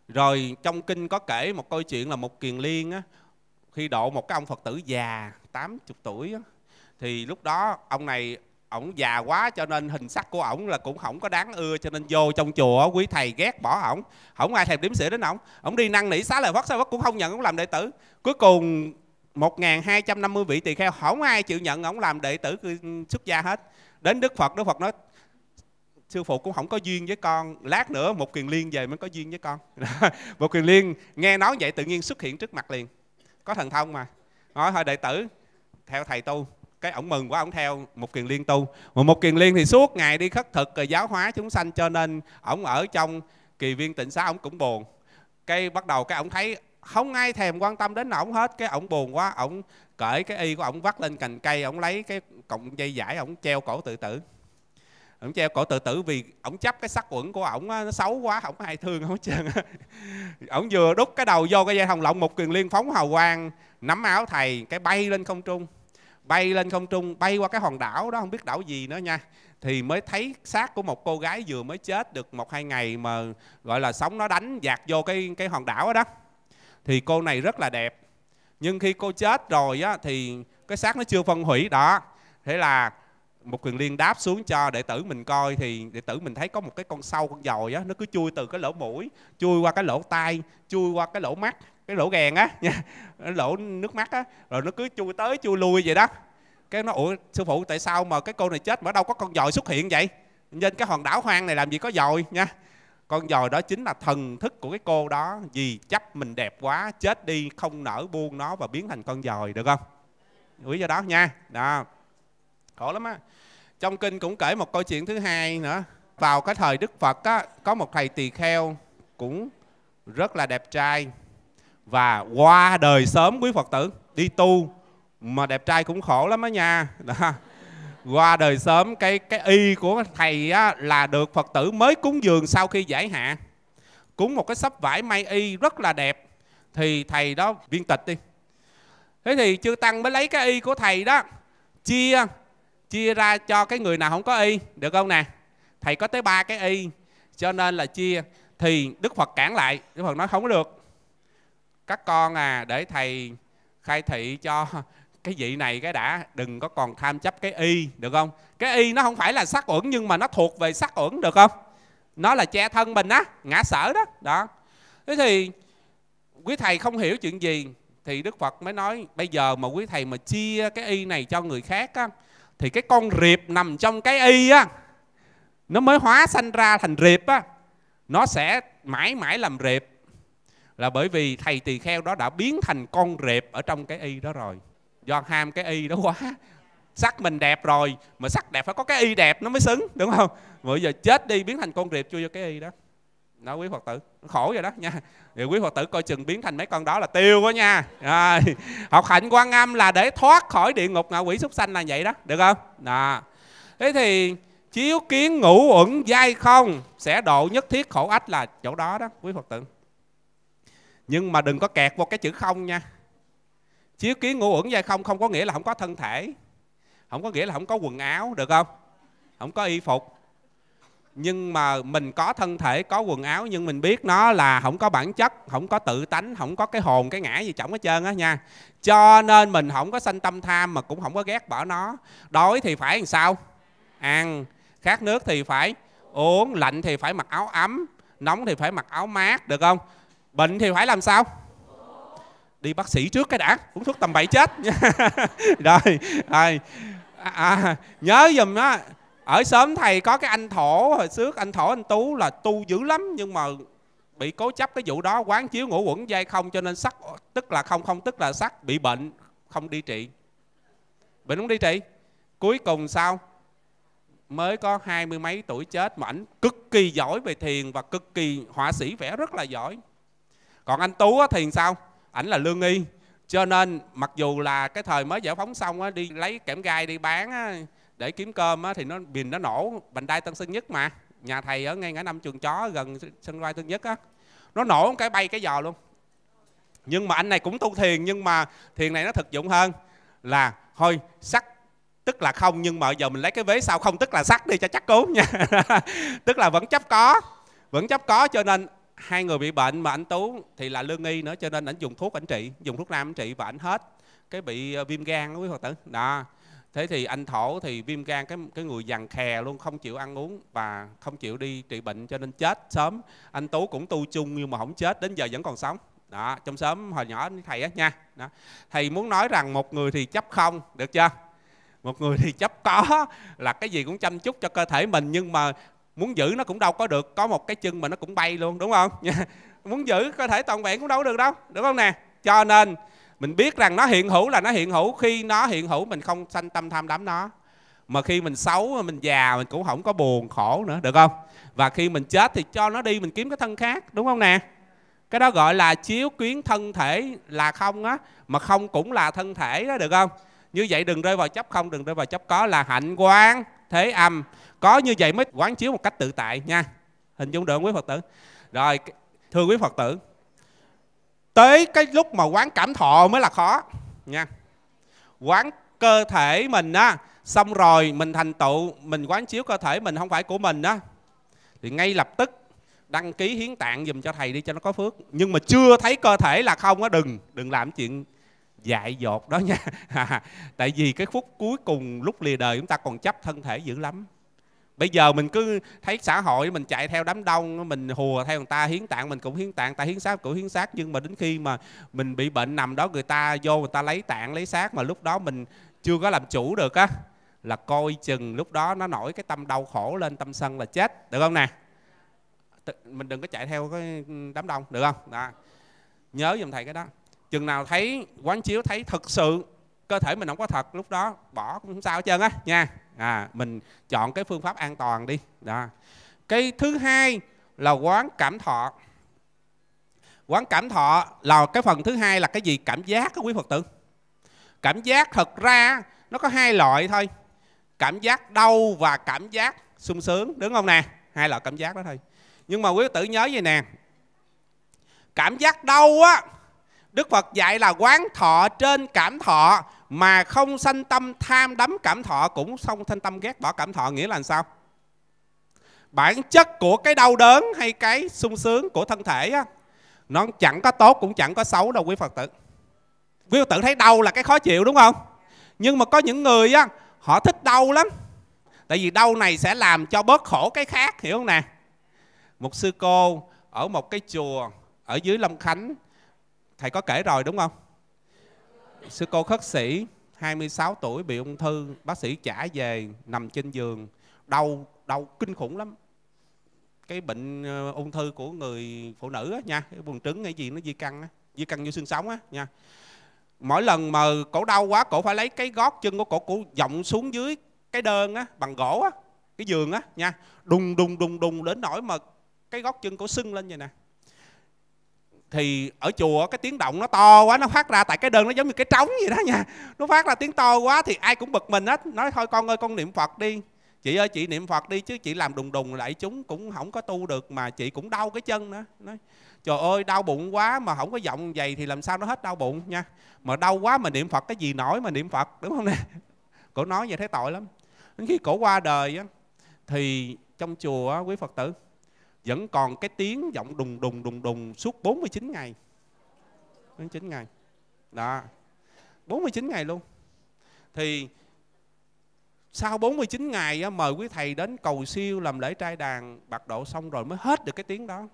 Speaker 2: rồi trong kinh có kể một câu chuyện là một kiền liên á khi độ một cái ông phật tử già 80 tuổi á, thì lúc đó ông này ổng già quá cho nên hình sắc của ổng là cũng không có đáng ưa cho nên vô trong chùa quý thầy ghét bỏ ổng không ai thèm đếm xỉa đến ổng ổng đi năn nỉ xá lời phất sao phất cũng không nhận ổng làm đệ tử cuối cùng 1250 vị tỳ kheo không ai chịu nhận ổng làm đệ tử ừ, xuất gia hết đến đức phật đức phật nói sư phụ cũng không có duyên với con lát nữa một kiền liên về mới có duyên với con một kiền liên nghe nói vậy tự nhiên xuất hiện trước mặt liền có thần thông mà nói thôi đệ tử theo thầy tu cái ổng mừng quá ổng theo một kiền liên tu mà một kiền liên thì suốt ngày đi khất thực rồi giáo hóa chúng sanh cho nên ổng ở trong kỳ viên tịnh xá ổng cũng buồn cái bắt đầu cái ổng thấy không ai thèm quan tâm đến ổng hết cái ổng buồn quá ổng cởi cái y của ổng vắt lên cành cây ổng lấy cái cọng dây giải ổng treo cổ tự tử ổng treo cổ tự tử vì ổng chấp cái sắc quẩn của ổng nó xấu quá không ai thương không hết trơn ổng vừa đút cái đầu vô cái dây thòng lọng một quyền liên phóng hào quang nắm áo thầy cái bay lên không trung bay lên không trung bay qua cái hòn đảo đó không biết đảo gì nữa nha thì mới thấy xác của một cô gái vừa mới chết được một hai ngày mà gọi là sóng nó đánh dạt vô cái cái hòn đảo đó thì cô này rất là đẹp nhưng khi cô chết rồi á, thì cái xác nó chưa phân hủy đó thế là một quyền liên đáp xuống cho đệ tử mình coi thì đệ tử mình thấy có một cái con sâu con dồi á nó cứ chui từ cái lỗ mũi chui qua cái lỗ tai chui qua cái lỗ mắt cái lỗ ghèn á nha lỗ nước mắt á rồi nó cứ chui tới chui lui vậy đó cái nó ủa sư phụ tại sao mà cái cô này chết mà đâu có con dòi xuất hiện vậy nên cái hòn đảo hoang này làm gì có dòi nha con dòi đó chính là thần thức của cái cô đó vì chấp mình đẹp quá chết đi không nở buông nó và biến thành con dòi được không quý do đó nha đó khổ lắm á trong kinh cũng kể một câu chuyện thứ hai nữa vào cái thời đức phật á có một thầy tỳ kheo cũng rất là đẹp trai và qua đời sớm quý phật tử đi tu mà đẹp trai cũng khổ lắm á nha đó. qua đời sớm cái cái y của thầy á, là được phật tử mới cúng dường sau khi giải hạ cúng một cái sấp vải may y rất là đẹp thì thầy đó viên tịch đi thế thì chư tăng mới lấy cái y của thầy đó chia chia ra cho cái người nào không có y được không nè thầy có tới ba cái y cho nên là chia thì đức phật cản lại đức phật nói không có được các con à để thầy khai thị cho cái vị này cái đã đừng có còn tham chấp cái y được không cái y nó không phải là sắc uẩn nhưng mà nó thuộc về sắc uẩn được không nó là che thân mình á ngã sở đó đó thế thì quý thầy không hiểu chuyện gì thì đức phật mới nói bây giờ mà quý thầy mà chia cái y này cho người khác á thì cái con riệp nằm trong cái y á nó mới hóa sanh ra thành riệp á nó sẽ mãi mãi làm riệp là bởi vì thầy tỳ kheo đó đã biến thành con rệp ở trong cái y đó rồi do ham cái y đó quá sắc mình đẹp rồi mà sắc đẹp phải có cái y đẹp nó mới xứng đúng không bây giờ chết đi biến thành con rệp chui vô cái y đó đó quý phật tử khổ rồi đó nha thì quý phật tử coi chừng biến thành mấy con đó là tiêu quá nha rồi. học hạnh quan âm là để thoát khỏi địa ngục ngạ quỷ súc sanh là vậy đó được không đó. thế thì chiếu kiến ngũ uẩn dai không sẽ độ nhất thiết khổ ách là chỗ đó đó quý phật tử nhưng mà đừng có kẹt vào cái chữ không nha chiếu kiến ngũ uẩn giai không không có nghĩa là không có thân thể không có nghĩa là không có quần áo được không không có y phục nhưng mà mình có thân thể có quần áo nhưng mình biết nó là không có bản chất không có tự tánh không có cái hồn cái ngã gì chẳng có trơn á nha cho nên mình không có sanh tâm tham mà cũng không có ghét bỏ nó đói thì phải làm sao ăn khát nước thì phải uống lạnh thì phải mặc áo ấm nóng thì phải mặc áo mát được không bệnh thì phải làm sao đi bác sĩ trước cái đã uống thuốc tầm bậy chết rồi rồi à, à nhớ giùm đó ở sớm thầy có cái anh thổ hồi trước anh thổ anh tú là tu dữ lắm nhưng mà bị cố chấp cái vụ đó quán chiếu ngủ quẩn dây không cho nên sắc tức là không không tức là sắc bị bệnh không đi trị bệnh không đi trị cuối cùng sao mới có hai mươi mấy tuổi chết mà ảnh cực kỳ giỏi về thiền và cực kỳ họa sĩ vẽ rất là giỏi còn anh tú thì sao ảnh là lương y cho nên mặc dù là cái thời mới giải phóng xong đi lấy kẽm gai đi bán để kiếm cơm thì nó bình nó nổ vành đai tân sinh nhất mà nhà thầy ở ngay ngã năm trường chó gần sân bay tân nhất á nó nổ cái bay cái giò luôn nhưng mà anh này cũng tu thiền nhưng mà thiền này nó thực dụng hơn là thôi sắc tức là không nhưng mà giờ mình lấy cái vế sau không tức là sắc đi cho chắc cú nha tức là vẫn chấp có vẫn chấp có cho nên hai người bị bệnh mà anh Tú thì là lương y nữa cho nên anh dùng thuốc anh trị, dùng thuốc nam anh trị và anh hết cái bị ờ, viêm gan đó quý Phật tử. Đó. Thế thì anh Thổ thì viêm gan cái cái người dằn khè luôn không chịu ăn uống và không chịu đi trị bệnh cho nên chết sớm. Anh Tú cũng tu chung nhưng mà không chết đến giờ vẫn còn sống. Đó, trong sớm hồi nhỏ thầy á nha. Đó. Thầy muốn nói rằng một người thì chấp không, được chưa? một người thì chấp có là cái gì cũng chăm chút cho cơ thể mình nhưng mà muốn giữ nó cũng đâu có được có một cái chân mà nó cũng bay luôn đúng không muốn giữ cơ thể toàn vẹn cũng đâu được đâu đúng không nè cho nên mình biết rằng nó hiện hữu là nó hiện hữu khi nó hiện hữu mình không sanh tâm tham đắm nó mà khi mình xấu mình già mình cũng không có buồn khổ nữa được không và khi mình chết thì cho nó đi mình kiếm cái thân khác đúng không nè cái đó gọi là chiếu kiến thân thể là không á mà không cũng là thân thể đó được không như vậy đừng rơi vào chấp không đừng rơi vào chấp có là hạnh quan thế âm có như vậy mới quán chiếu một cách tự tại nha hình dung được quý phật tử rồi thưa quý phật tử tới cái lúc mà quán cảm thọ mới là khó nha quán cơ thể mình á xong rồi mình thành tựu mình quán chiếu cơ thể mình không phải của mình á thì ngay lập tức đăng ký hiến tạng dùm cho thầy đi cho nó có phước nhưng mà chưa thấy cơ thể là không á đừng đừng làm chuyện dại dột đó nha tại vì cái phút cuối cùng lúc lìa đời chúng ta còn chấp thân thể dữ lắm bây giờ mình cứ thấy xã hội mình chạy theo đám đông mình hùa theo người ta hiến tạng mình cũng hiến tạng ta hiến xác cũng hiến xác nhưng mà đến khi mà mình bị bệnh nằm đó người ta vô người ta lấy tạng lấy xác mà lúc đó mình chưa có làm chủ được á là coi chừng lúc đó nó nổi cái tâm đau khổ lên tâm sân là chết được không nè mình đừng có chạy theo cái ừ, đám đông được không đó nhớ giùm thầy cái đó chừng nào thấy quán chiếu thấy thực sự cơ thể mình không có thật lúc đó bỏ cũng không sao hết trơn á nha à, mình chọn cái phương pháp an toàn đi đó cái thứ hai là quán cảm thọ quán cảm thọ là cái phần thứ hai là cái gì cảm giác đó, quý phật tử cảm giác thật ra nó có hai loại thôi cảm giác đau và cảm giác sung sướng đúng không nè hai loại cảm giác đó thôi nhưng mà quý phật tử nhớ gì nè cảm giác đau á đức phật dạy là quán thọ trên cảm thọ mà không sanh tâm tham đắm cảm thọ cũng không sanh tâm ghét bỏ cảm thọ nghĩa là sao bản chất của cái đau đớn hay cái sung sướng của thân thể á, nó chẳng có tốt cũng chẳng có xấu đâu quý phật tử quý phật tử thấy đau là cái khó chịu đúng không nhưng mà có những người á, họ thích đau lắm tại vì đau này sẽ làm cho bớt khổ cái khác hiểu không nè một sư cô ở một cái chùa ở dưới long khánh thầy có kể rồi đúng không sư cô khất sĩ 26 tuổi bị ung thư bác sĩ trả về nằm trên giường đau đau kinh khủng lắm cái bệnh ờ, ung thư của người phụ nữ á, nha cái buồng trứng hay gì nó di căn á, di căn như xương sống á nha mỗi lần mà cổ đau quá cổ phải lấy cái gót chân của cổ cổ vọng xuống dưới cái đơn á bằng gỗ á cái giường á nha đùng đùng đùng đùng đến nỗi mà cái gót chân cổ sưng lên vậy nè thì ở chùa cái tiếng động nó to quá nó phát ra tại cái đơn nó giống như cái trống vậy đó nha nó phát ra tiếng to quá thì ai cũng bực mình hết nói thôi con ơi con niệm phật đi chị ơi chị niệm phật đi chứ chị làm đùng đùng lại chúng cũng không có tu được mà chị cũng đau cái chân nữa nói trời ơi đau bụng quá mà không có giọng dày thì làm sao nó hết đau bụng nha mà đau quá mà niệm phật cái gì nổi mà niệm phật đúng không nè cổ nói vậy thấy tội lắm đến khi cổ qua đời á thì trong chùa á, quý phật tử vẫn còn cái tiếng giọng đùng đùng đùng đùng suốt 49 ngày 49 ngày đó 49 ngày luôn thì sau 49 ngày á, mời quý thầy đến cầu siêu làm lễ trai đàn bạc độ xong rồi mới hết được cái tiếng đó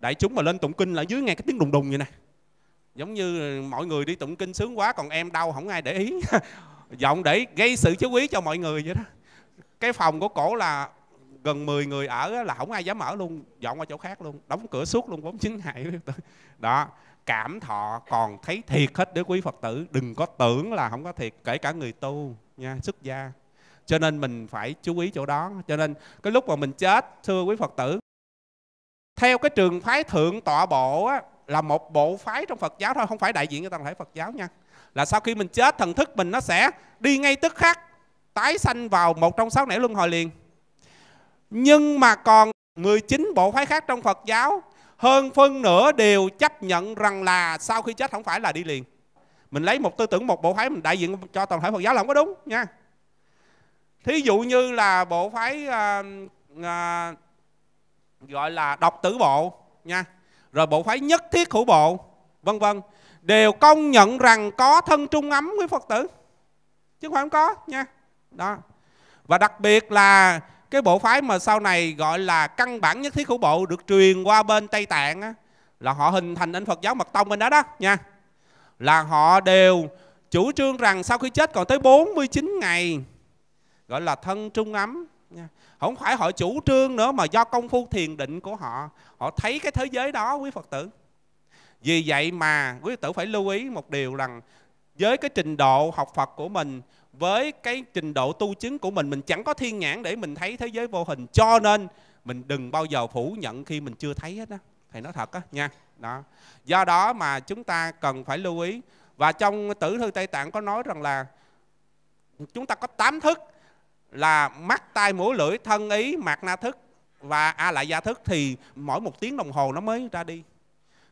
Speaker 2: đại chúng mà lên tụng kinh là dưới nghe cái tiếng đùng đùng vậy nè giống như mọi người đi tụng kinh sướng quá còn em đau không ai để ý giọng để gây sự chú ý cho mọi người vậy đó cái phòng của cổ là gần 10 người ở là không ai dám ở luôn dọn qua chỗ khác luôn đóng cửa suốt luôn 49 ngày đó cảm thọ còn thấy thiệt hết để quý phật tử đừng có tưởng là không có thiệt kể cả người tu nha xuất gia cho nên mình phải chú ý chỗ đó cho nên cái lúc mà mình chết thưa quý phật tử theo cái trường phái thượng tọa bộ á, là một bộ phái trong Phật giáo thôi không phải đại diện cho toàn thể Phật giáo nha là sau khi mình chết thần thức mình nó sẽ đi ngay tức khắc tái sanh vào một trong sáu nẻo luân hồi liền nhưng mà còn 19 bộ phái khác trong Phật giáo hơn phân nửa đều chấp nhận rằng là sau khi chết không phải là đi liền mình lấy một tư tưởng một bộ phái mình đại diện cho toàn thể Phật giáo là không có đúng nha thí dụ như là bộ phái à, à, gọi là độc tử bộ nha rồi bộ phái nhất thiết hữu bộ vân vân đều công nhận rằng có thân trung ấm với Phật tử chứ không, không có nha đó và đặc biệt là cái bộ phái mà sau này gọi là căn bản nhất thiết khổ bộ được truyền qua bên Tây Tạng á, là họ hình thành đến Phật giáo mật tông bên đó đó nha là họ đều chủ trương rằng sau khi chết còn tới 49 ngày gọi là thân trung ấm nha. không phải họ chủ trương nữa mà do công phu thiền định của họ họ thấy cái thế giới đó quý Phật tử vì vậy mà quý Phật tử phải lưu ý một điều rằng với cái trình độ học Phật của mình với cái trình độ tu chứng của mình mình chẳng có thiên nhãn để mình thấy thế giới vô hình cho nên mình đừng bao giờ phủ nhận khi mình chưa thấy hết đó thầy nói thật á nha đó do đó mà chúng ta cần phải lưu ý và trong tử thư tây tạng có nói rằng là chúng ta có tám thức là mắt tai mũi lưỡi thân ý mạc na thức và a à lại gia thức thì mỗi một tiếng đồng hồ nó mới ra đi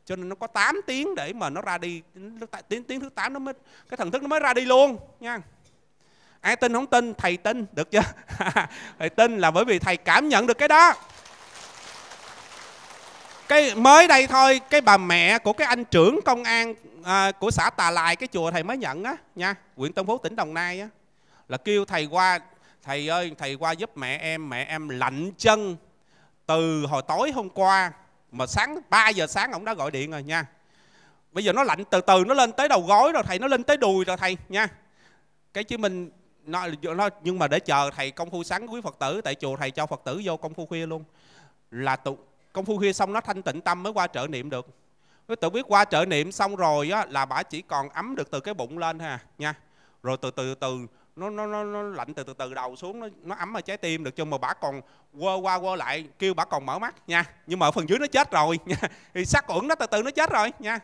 Speaker 2: cho nên nó có 8 tiếng để mà nó ra đi tiếng tiếng thứ 8 nó mới cái thần thức nó mới ra đi luôn nha ai tin không tin thầy tin được chưa thầy tin là bởi vì thầy cảm nhận được cái đó cái mới đây thôi cái bà mẹ của cái anh trưởng công an à, của xã Tà Lại cái chùa thầy mới nhận á nha huyện Tân Phú tỉnh Đồng Nai á là kêu thầy qua thầy ơi thầy qua giúp mẹ em mẹ em lạnh chân từ hồi tối hôm qua mà sáng 3 giờ sáng ông đã gọi điện rồi nha bây giờ nó lạnh từ từ nó lên tới đầu gối rồi thầy nó lên tới đùi rồi thầy nha cái chứ mình nó, nó nhưng mà để chờ thầy công phu sáng quý phật tử tại chùa thầy cho phật tử vô công phu khuya luôn là tụ công phu khuya xong nó thanh tịnh tâm mới qua trợ niệm được cứ tự biết qua trợ niệm xong rồi á, là bà chỉ còn ấm được từ cái bụng lên ha nha rồi từ từ từ nó nó nó, nó lạnh từ từ từ đầu xuống nó, nó ấm ở trái tim được chứ mà bà còn quơ qua quơ lại kêu bà còn mở mắt nha nhưng mà ở phần dưới nó chết rồi nha thì sắc uẩn nó từ từ nó chết rồi nha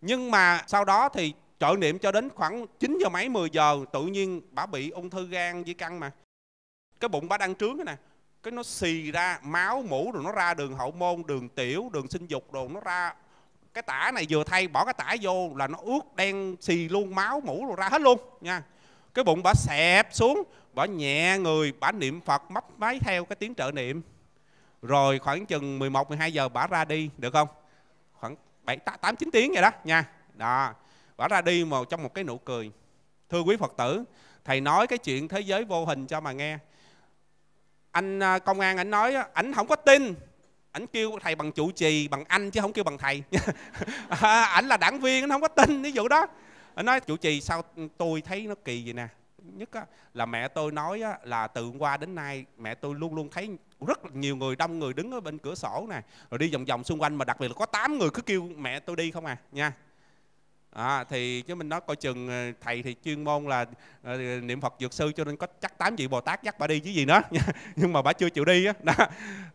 Speaker 2: nhưng mà sau đó thì trợ niệm cho đến khoảng 9 giờ mấy 10 giờ tự nhiên bà bị ung thư gan di căn mà cái bụng bà đang trướng cái nè cái nó xì ra máu mũ rồi nó ra đường hậu môn đường tiểu đường sinh dục đồ nó ra cái tả này vừa thay bỏ cái tả vô là nó ướt đen xì luôn máu mũ rồi ra hết luôn nha cái bụng bà xẹp xuống bà nhẹ người bà niệm phật mấp máy theo cái tiếng trợ niệm rồi khoảng chừng 11 12 giờ bà ra đi được không khoảng bảy tám chín tiếng vậy đó nha đó bỏ ra đi vào trong một cái nụ cười thưa quý phật tử thầy nói cái chuyện thế giới vô hình cho mà nghe anh à, công an ảnh nói ảnh không có tin ảnh kêu thầy bằng chủ trì bằng anh chứ không kêu bằng thầy à, ảnh là đảng viên anh không có tin ví dụ đó anh nói chủ trì sao tôi thấy nó kỳ vậy nè nhất là mẹ tôi nói là từ hôm qua đến nay mẹ tôi luôn luôn thấy rất nhiều người đông người đứng ở bên cửa sổ này rồi đi vòng vòng xung quanh mà đặc biệt là có 8 người cứ kêu mẹ tôi đi không à nha à, thì chứ mình nói coi chừng ờ, thầy thì chuyên môn là à, niệm phật dược sư cho nên có chắc tám vị bồ tát dắt bà đi chứ gì nữa nhưng mà bà chưa chịu đi á đó.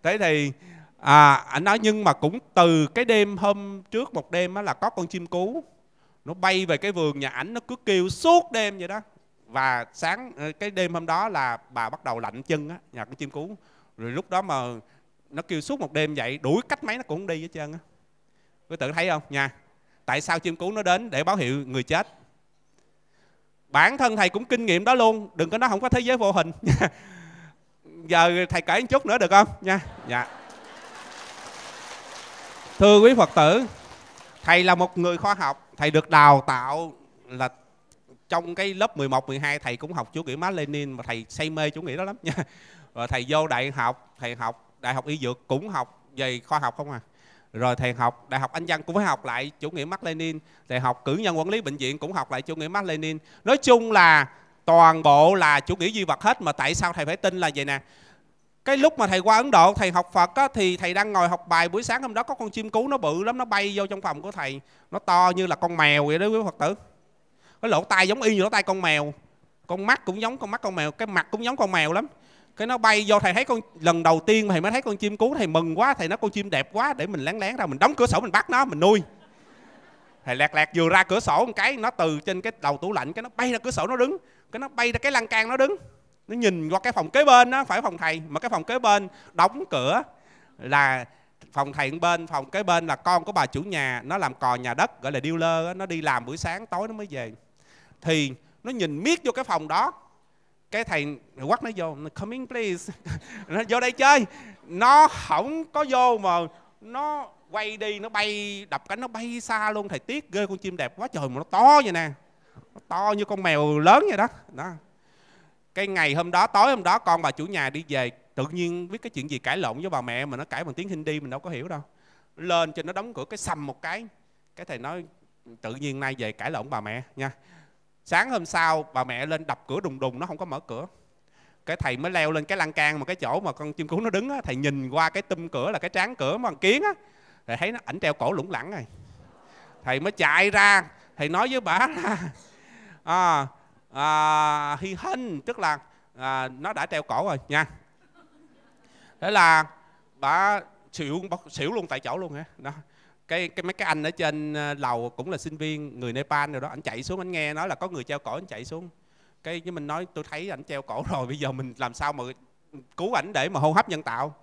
Speaker 2: thế thì à, anh nói nhưng mà cũng từ cái đêm hôm trước một đêm á là có con chim cú nó bay về cái vườn nhà ảnh nó cứ kêu suốt đêm vậy đó và sáng ờ, cái đêm hôm đó là bà bắt đầu lạnh chân á nhà con chim cú rồi lúc đó mà nó kêu suốt một đêm vậy đuổi cách mấy nó cũng không đi hết trơn á cứ tự thấy không nha tại sao chim cú nó đến để báo hiệu người chết bản thân thầy cũng kinh nghiệm đó luôn đừng có nói không có thế giới vô hình giờ thầy kể một chút nữa được không nha dạ thưa quý phật tử thầy là một người khoa học thầy được đào tạo là trong cái lớp 11, 12 thầy cũng học chủ nghĩa Marx Lenin mà thầy say mê chủ nghĩa đó lắm nha. Rồi thầy vô đại học, thầy học đại học y dược cũng học về khoa học không à rồi thầy học đại học anh văn cũng phải học lại chủ nghĩa mark lenin thầy học cử nhân quản lý bệnh viện cũng học lại chủ nghĩa mark lenin nói chung là toàn bộ là chủ nghĩa duy vật hết mà tại sao thầy phải tin là vậy nè cái lúc mà thầy qua ấn độ thầy học phật á, thì thầy đang ngồi học bài buổi sáng hôm đó có con chim cú nó bự lắm nó bay vô trong phòng của thầy nó to như là con mèo vậy đó quý phật tử cái lỗ tai giống y như lỗ tai con mèo con mắt cũng giống con mắt con mèo cái mặt cũng giống con mèo lắm cái nó bay vô thầy thấy con lần đầu tiên thầy mới thấy con chim cú thầy mừng quá thầy nói con chim đẹp quá để mình lén lén ra mình đóng cửa sổ mình bắt nó mình nuôi thầy lẹt lẹt vừa ra cửa sổ một cái nó từ trên cái đầu tủ lạnh cái nó bay ra cửa sổ nó đứng cái nó bay ra cái lan can nó đứng nó nhìn qua cái phòng kế bên đó phải phòng thầy mà cái phòng kế bên đóng cửa là phòng thầy bên phòng kế bên là con của bà chủ nhà nó làm cò nhà đất gọi là dealer đó, nó đi làm buổi sáng tối nó mới về thì nó nhìn miết vô cái phòng đó cái thầy quắt nó vô come in please nó vô đây chơi nó không có vô mà nó quay đi nó bay đập cánh nó bay xa luôn thầy tiếc ghê con chim đẹp quá trời mà nó to vậy nè nó to như con mèo lớn vậy đó đó cái ngày hôm đó tối hôm đó con bà chủ nhà đi về tự nhiên biết cái chuyện gì cãi lộn với bà mẹ mà nó cãi bằng tiếng hindi mình đâu có hiểu đâu lên cho nó đóng cửa cái sầm một cái cái thầy nói tự nhiên nay về cãi lộn bà mẹ nha sáng hôm sau bà mẹ lên đập cửa đùng đùng nó không có mở cửa cái thầy mới leo lên cái lan can mà cái chỗ mà con chim cú nó đứng á, thầy nhìn qua cái tum cửa là cái trán cửa mà kiến á thầy thấy nó ảnh treo cổ lủng lẳng rồi thầy mới chạy ra thầy nói với bà là à, à, hi hinh tức là à, nó đã treo cổ rồi nha thế là bà xỉu xỉu luôn tại chỗ luôn hả đó cái cái mấy cái anh ở trên ờ, lầu cũng là sinh viên người Nepal rồi đó anh chạy xuống anh nghe nói là có người treo cổ anh chạy xuống cái nhưng mình nói tôi thấy anh treo cổ rồi bây giờ mình làm sao mà cứu ảnh để mà hô hấp nhân tạo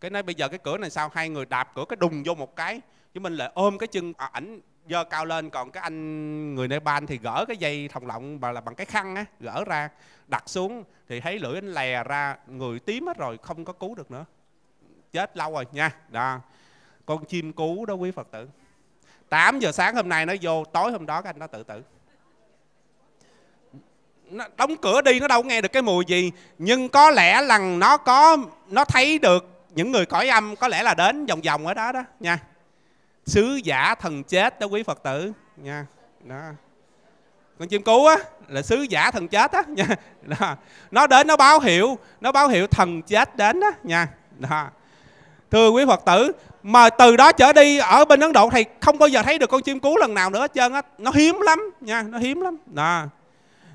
Speaker 2: cái nói bây giờ cái cửa này sao hai người đạp cửa cái đùng vô một cái chứ mình lại ôm cái chân à, ảnh dơ cao lên còn cái anh người Nepal thì gỡ cái dây thòng lọng mà là bằng cái khăn á gỡ ra đặt xuống thì thấy lưỡi anh lè ra người tím hết rồi không có cứu được nữa chết lâu rồi nha đó con chim cú đó quý phật tử 8 giờ sáng hôm nay nó vô tối hôm đó các anh nó tự tử nó đóng cửa đi nó đâu nghe được cái mùi gì nhưng có lẽ là nó có nó thấy được những người cõi âm có lẽ là đến vòng vòng ở đó đó nha sứ giả thần chết đó quý phật tử nha đó con chim cú á là sứ giả thần chết á nha đó. nó đến nó báo hiệu nó báo hiệu thần chết đến đó nha đó thưa quý phật tử mà từ đó trở đi ở bên ấn độ thì không bao giờ thấy được con chim cú lần nào nữa hết trơn á nó hiếm lắm nha nó hiếm lắm đó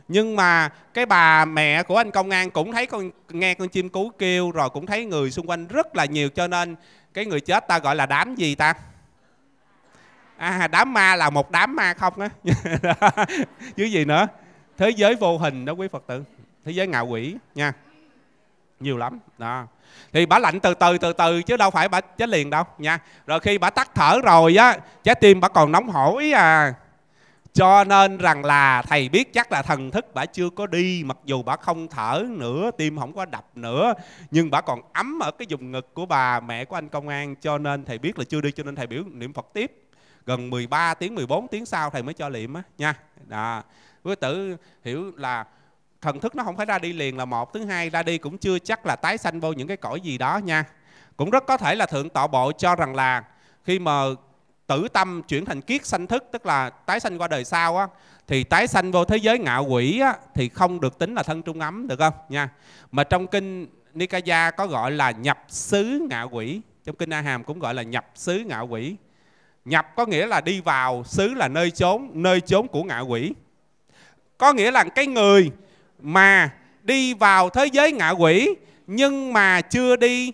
Speaker 2: nhưng mà cái bà mẹ của anh công an cũng thấy con nghe con chim cú kêu rồi cũng thấy người xung quanh rất là nhiều cho nên cái người chết ta gọi là đám gì ta à đám ma là một đám ma không á chứ gì nữa thế giới vô hình đó quý phật tử thế giới ngạo quỷ nha nhiều lắm đó thì bà lạnh từ từ từ từ chứ đâu phải bà chết liền đâu nha rồi khi bà tắt thở rồi á trái tim bà còn nóng hổi à cho nên rằng là thầy biết chắc là thần thức bà chưa có đi mặc dù bà không thở nữa tim không có đập nữa nhưng bà còn ấm ở cái vùng ngực của bà mẹ của anh công an cho nên thầy biết là chưa đi cho nên thầy biểu niệm phật tiếp gần 13 tiếng 14 tiếng sau thầy mới cho liệm á nha đó với tử hiểu là thần thức nó không phải ra đi liền là một thứ hai ra đi cũng chưa chắc là tái sanh vô những cái cõi gì đó nha cũng rất có thể là thượng tọa bộ cho rằng là khi mà tử tâm chuyển thành kiết sanh thức tức là tái sanh qua đời sau á thì tái sanh vô thế giới ngạo quỷ á, thì không được tính là thân trung ấm được không nha mà trong kinh Nikaya có gọi là nhập xứ ngạo quỷ trong kinh A Hàm cũng gọi là nhập xứ ngạo quỷ nhập có nghĩa là đi vào xứ là nơi chốn nơi chốn của ngạo quỷ có nghĩa là cái người mà đi vào thế giới ngạ quỷ nhưng mà chưa đi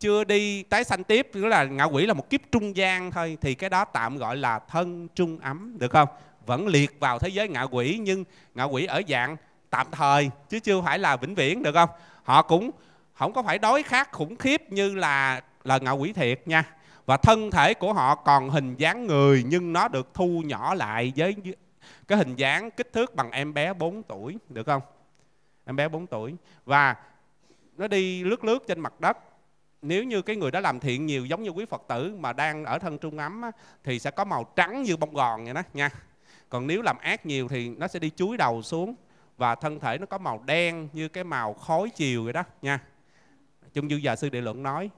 Speaker 2: chưa đi tái sanh tiếp tức là ngạ quỷ là một kiếp trung gian thôi thì cái đó tạm gọi là thân trung ấm được không vẫn liệt vào thế giới ngạ quỷ nhưng ngạ quỷ ở dạng tạm thời chứ chưa phải là vĩnh viễn được không họ cũng không có phải đói khát khủng khiếp như là là ngạ quỷ thiệt nha và thân thể của họ còn hình dáng người nhưng nó được thu nhỏ lại với cái hình dáng kích thước bằng em bé 4 tuổi được không em bé 4 tuổi và nó đi lướt lướt trên mặt đất nếu như cái người đó làm thiện nhiều giống như quý phật tử mà đang ở thân trung ấm á, thì sẽ có màu trắng như bông gòn vậy đó nha còn nếu làm ác nhiều thì nó sẽ đi chuối đầu xuống và thân thể nó có màu đen như cái màu khói chiều vậy đó nha chung như già sư địa luận nói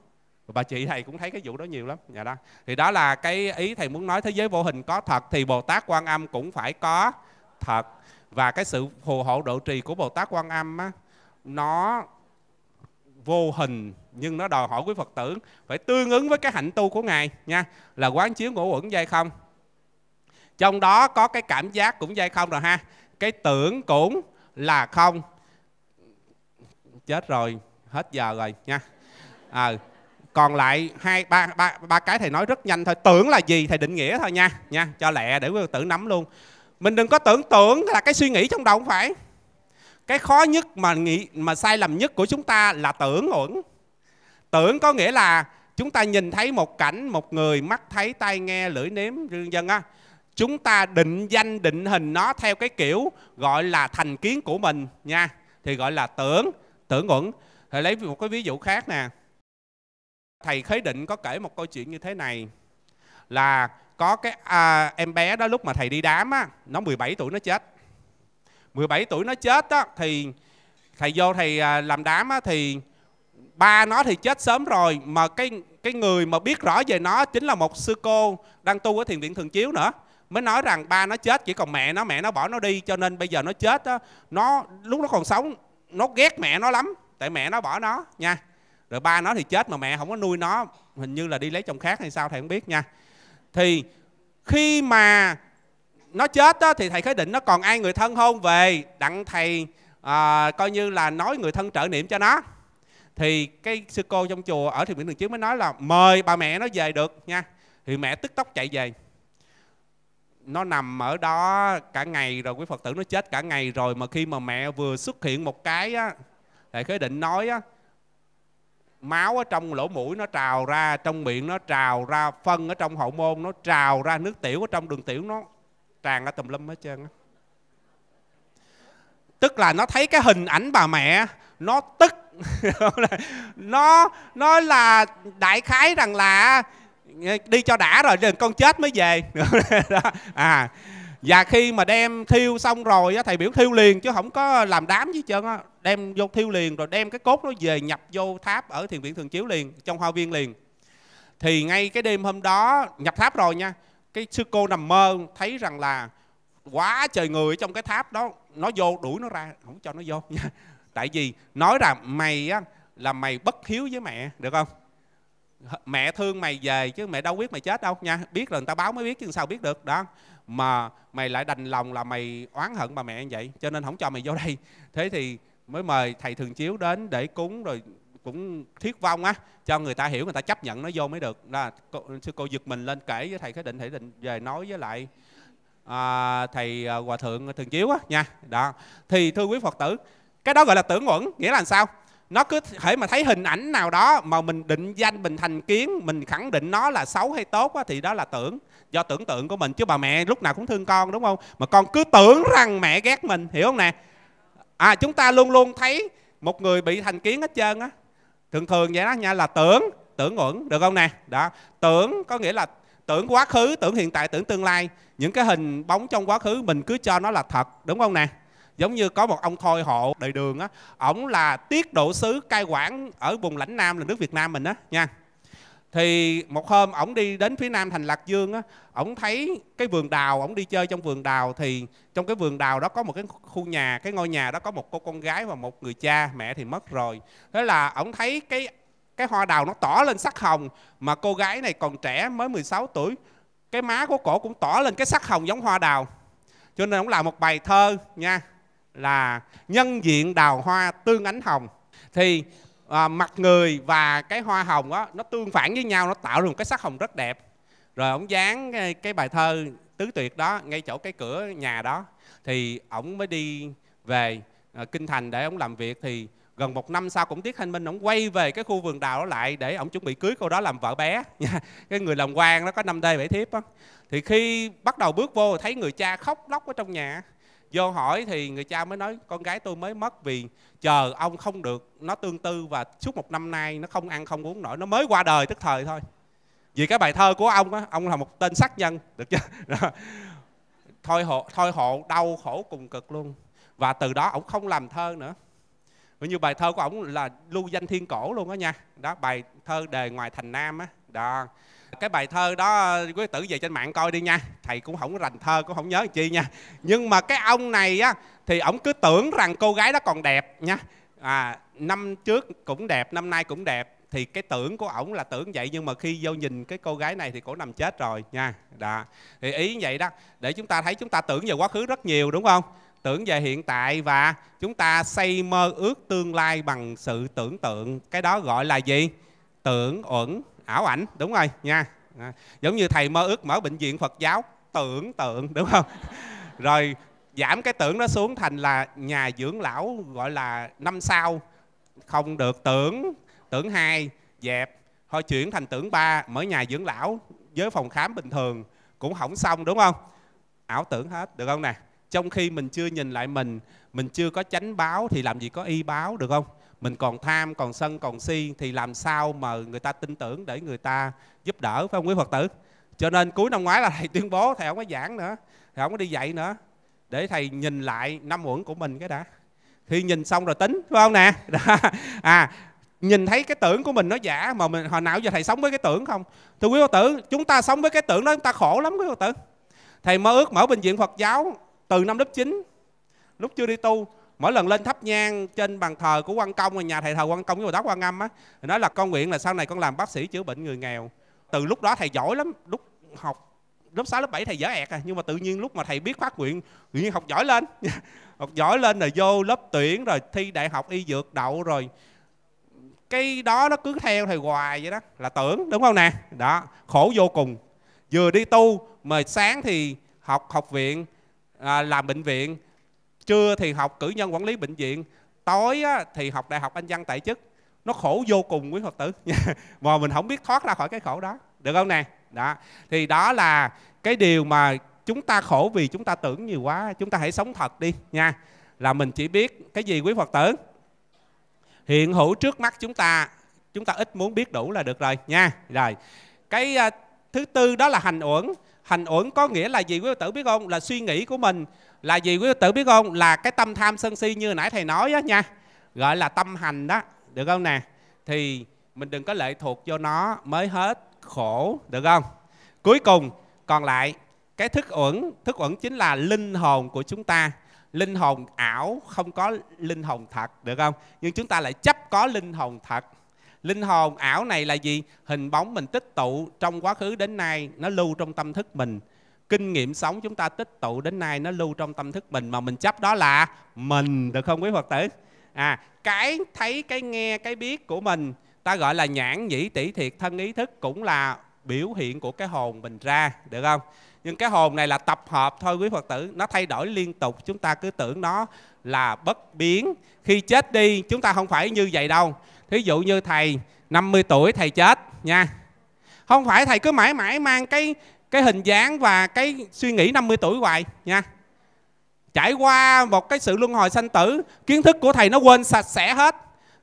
Speaker 2: bà chị thầy cũng thấy cái vụ đó nhiều lắm dạ đó thì đó là cái ý thầy muốn nói thế giới vô hình có thật thì bồ tát quan âm cũng phải có thật và cái sự phù hộ độ trì của bồ tát quan âm á, nó vô hình nhưng nó đòi hỏi quý phật tử phải tương ứng với cái hạnh tu của ngài nha là quán chiếu ngũ uẩn dây không trong đó có cái cảm giác cũng dây không rồi ha cái tưởng cũng là không chết rồi hết giờ rồi nha à, còn lại hai ba, ba, ba cái thầy nói rất nhanh thôi tưởng là gì thầy định nghĩa thôi nha nha cho lẹ để quý tự nắm luôn mình đừng có tưởng tưởng là cái suy nghĩ trong đầu không phải cái khó nhất mà nghĩ mà sai lầm nhất của chúng ta là tưởng ổn tưởng có nghĩa là chúng ta nhìn thấy một cảnh một người mắt thấy tai nghe lưỡi nếm dân á chúng ta định danh định hình nó theo cái kiểu gọi là thành kiến của mình nha thì gọi là tưởng tưởng ổn thì lấy một cái ví dụ khác nè thầy khế định có kể một câu chuyện như thế này là có cái à, em bé đó lúc mà thầy đi đám á nó 17 tuổi nó chết 17 tuổi nó chết á thì thầy vô thầy à, làm đám á thì ba nó thì chết sớm rồi mà cái cái người mà biết rõ về nó chính là một sư cô đang tu ở thiền viện thường chiếu nữa mới nói rằng ba nó chết chỉ còn mẹ nó mẹ nó bỏ nó đi cho nên bây giờ nó chết á nó lúc nó còn sống nó ghét mẹ nó lắm tại mẹ nó bỏ nó nha rồi ba nó thì chết mà mẹ không có nuôi nó hình như là đi lấy chồng khác hay sao thầy không biết nha thì khi mà nó chết đó, thì thầy khái định nó còn ai người thân không về đặng thầy à, coi như là nói người thân trợ niệm cho nó thì cái sư cô trong chùa ở thiền viện đường chiến mới nói là mời bà mẹ nó về được nha thì mẹ tức tốc chạy về nó nằm ở đó cả ngày rồi quý phật tử nó chết cả ngày rồi mà khi mà mẹ vừa xuất hiện một cái á thầy khái định nói á máu ở trong lỗ mũi nó trào ra trong miệng nó trào ra phân ở trong hậu môn nó trào ra nước tiểu ở trong đường tiểu nó tràn ra tùm lum hết trơn á tức là nó thấy cái hình ảnh bà mẹ nó tức nó nó là đại khái rằng là đi cho đã rồi con chết mới về à và khi mà đem thiêu xong rồi thầy biểu thiêu liền chứ không có làm đám gì trơn á đem vô thiêu liền rồi đem cái cốt nó về nhập vô tháp ở thiền viện thường chiếu liền trong hoa viên liền thì ngay cái đêm hôm đó nhập tháp rồi nha cái sư cô nằm mơ thấy rằng là quá trời người trong cái tháp đó nó vô đuổi nó ra không cho nó vô nha tại vì nói là mày á là mày bất hiếu với mẹ được không mẹ thương mày về chứ mẹ đâu biết mày chết đâu nha biết rồi người ta báo mới biết chứ sao biết được đó mà mày lại đành lòng là mày oán hận bà mẹ như vậy cho nên không cho mày vô đây thế thì mới mời thầy thường chiếu đến để cúng rồi cũng thuyết vong á cho người ta hiểu người ta chấp nhận nó vô mới được là cô, sư cô giật mình lên kể với thầy cái định thể định về nói với lại à, thầy à, hòa thượng thường chiếu á nha đó thì thưa quý phật tử cái đó gọi là tưởng uẩn nghĩa là sao nó cứ thể mà thấy hình ảnh nào đó mà mình định danh mình thành kiến mình khẳng định nó là xấu hay tốt á, thì đó là tưởng do tưởng tượng của mình chứ bà mẹ lúc nào cũng thương con đúng không mà con cứ tưởng rằng mẹ ghét mình hiểu không nè à chúng ta luôn luôn thấy một người bị thành kiến hết trơn á thường thường vậy đó nha là tưởng tưởng uẩn được không nè đó tưởng có nghĩa là tưởng quá khứ tưởng hiện tại tưởng tương lai những cái hình bóng trong quá khứ mình cứ cho nó là thật đúng không nè giống như có một ông thôi hộ đời đường á ổng là tiết độ sứ cai quản ở vùng lãnh nam là nước việt nam mình á nha thì một hôm ổng đi đến phía nam thành lạc dương á ổng thấy cái vườn đào ổng đi chơi trong vườn đào thì trong cái vườn đào đó có một cái khu nhà cái ngôi nhà đó có một cô con gái và một người cha mẹ thì mất rồi thế là ổng thấy cái cái hoa đào nó tỏ lên sắc hồng mà cô gái này còn trẻ mới 16 tuổi cái má của cổ cũng tỏ lên cái sắc hồng giống hoa đào cho nên ổng làm một bài thơ nha là nhân diện đào hoa tương ánh hồng thì à, mặt người và cái hoa hồng đó, nó tương phản với nhau nó tạo ra một cái sắc hồng rất đẹp rồi ông dán cái, cái bài thơ tứ tuyệt đó ngay chỗ cái cửa nhà đó thì ổng mới đi về à, kinh thành để ổng làm việc thì gần một năm sau cũng tiết thanh minh ổng quay về cái khu vườn đào đó lại để ổng chuẩn bị cưới cô đó làm vợ bé cái người làm quan nó có năm d bảy thiếp á thì khi bắt đầu bước vô thấy người cha khóc lóc ở trong nhà vô hỏi thì người cha mới nói con gái tôi mới mất vì chờ ông không được nó tương tư và suốt một năm nay nó không ăn không uống nổi nó mới qua đời tức thời thôi vì cái bài thơ của ông á ông là một tên sát nhân được chưa thôi hộ thôi hộ đau khổ cùng cực luôn và từ đó ông không làm thơ nữa ví như bài thơ của ông là lưu danh thiên cổ luôn đó nha đó bài thơ đề ngoài thành nam á đó cái bài thơ đó quý tử về trên mạng coi đi nha thầy cũng không rành thơ cũng không nhớ chi nha nhưng mà cái ông này á thì ổng cứ tưởng rằng cô gái đó còn đẹp nha à, năm trước cũng đẹp năm nay cũng đẹp thì cái tưởng của ổng là tưởng vậy nhưng mà khi vô nhìn cái cô gái này thì cổ nằm chết rồi nha đó thì ý như vậy đó để chúng ta thấy chúng ta tưởng về quá khứ rất nhiều đúng không tưởng về hiện tại và chúng ta xây mơ ước tương lai bằng sự tưởng tượng cái đó gọi là gì tưởng uẩn ảo ảnh đúng rồi nha giống như thầy mơ ước mở bệnh viện phật giáo tưởng tượng đúng không rồi giảm cái tưởng nó xuống thành là nhà dưỡng lão gọi là năm sao không được tưởng tưởng hai dẹp thôi chuyển thành tưởng ba mở nhà dưỡng lão với phòng khám bình thường cũng hỏng xong đúng không ảo tưởng hết được không nè trong khi mình chưa nhìn lại mình mình chưa có chánh báo thì làm gì có y báo được không mình còn tham còn sân còn si thì làm sao mà người ta tin tưởng để người ta giúp đỡ phải không quý phật tử cho nên cuối năm ngoái là thầy tuyên bố thầy không có giảng nữa thầy không có đi dạy nữa để thầy nhìn lại năm uẩn của mình cái đã khi nhìn xong rồi tính phải không nè đó. à nhìn thấy cái tưởng của mình nó giả mà mình hồi nào giờ thầy sống với cái tưởng không thưa quý phật tử chúng ta sống với cái tưởng đó chúng ta khổ lắm quý phật tử thầy mơ ước mở bệnh viện phật giáo từ năm lớp 9 lúc chưa đi tu mỗi lần lên thắp nhang trên bàn thờ của quan công nhà thầy thờ quan công với bồ tát quan âm á thì nói là con nguyện là sau này con làm bác sĩ chữa bệnh người nghèo từ lúc đó thầy giỏi lắm lúc học lớp 6, lớp 7 thầy dở ẹt à nhưng mà tự nhiên lúc mà thầy biết phát nguyện tự nhiên học giỏi lên học giỏi lên rồi vô lớp tuyển rồi thi đại học y dược đậu rồi cái đó nó cứ theo thầy hoài vậy đó là tưởng đúng không nè đó khổ vô cùng vừa đi tu mà sáng thì học học viện à, làm bệnh viện trưa thì học cử nhân quản lý bệnh viện tối á, thì học đại học anh văn tại chức nó khổ vô cùng quý phật tử mà mình không biết thoát ra khỏi cái khổ đó được không nè đó thì đó là cái điều mà chúng ta khổ vì chúng ta tưởng nhiều quá chúng ta hãy sống thật đi nha là mình chỉ biết cái gì quý phật tử hiện hữu trước mắt chúng ta chúng ta ít muốn biết đủ là được rồi nha rồi cái uh, thứ tư đó là hành uẩn hành uẩn có nghĩa là gì quý tử biết không là suy nghĩ của mình là gì quý tử biết không là cái tâm tham sân si như nãy thầy nói á nha gọi là tâm hành đó được không nè thì mình đừng có lệ thuộc vô nó mới hết khổ được không cuối cùng còn lại cái thức uẩn thức uẩn chính là linh hồn của chúng ta linh hồn ảo không có linh hồn thật được không nhưng chúng ta lại chấp có linh hồn thật linh hồn ảo này là gì hình bóng mình tích tụ trong quá khứ đến nay nó lưu trong tâm thức mình kinh nghiệm sống chúng ta tích tụ đến nay nó lưu trong tâm thức mình mà mình chấp đó là mình được không quý phật tử à cái thấy cái nghe cái biết của mình ta gọi là nhãn nhĩ tỷ thiệt thân ý thức cũng là biểu hiện của cái hồn mình ra được không nhưng cái hồn này là tập hợp thôi quý phật tử nó thay đổi liên tục chúng ta cứ tưởng nó là bất biến khi chết đi chúng ta không phải như vậy đâu thí dụ như thầy 50 tuổi thầy chết nha không phải thầy cứ mãi mãi mang cái cái hình dáng và cái suy nghĩ 50 tuổi hoài nha trải qua một cái sự luân hồi sanh tử kiến thức của thầy nó quên sạch sẽ hết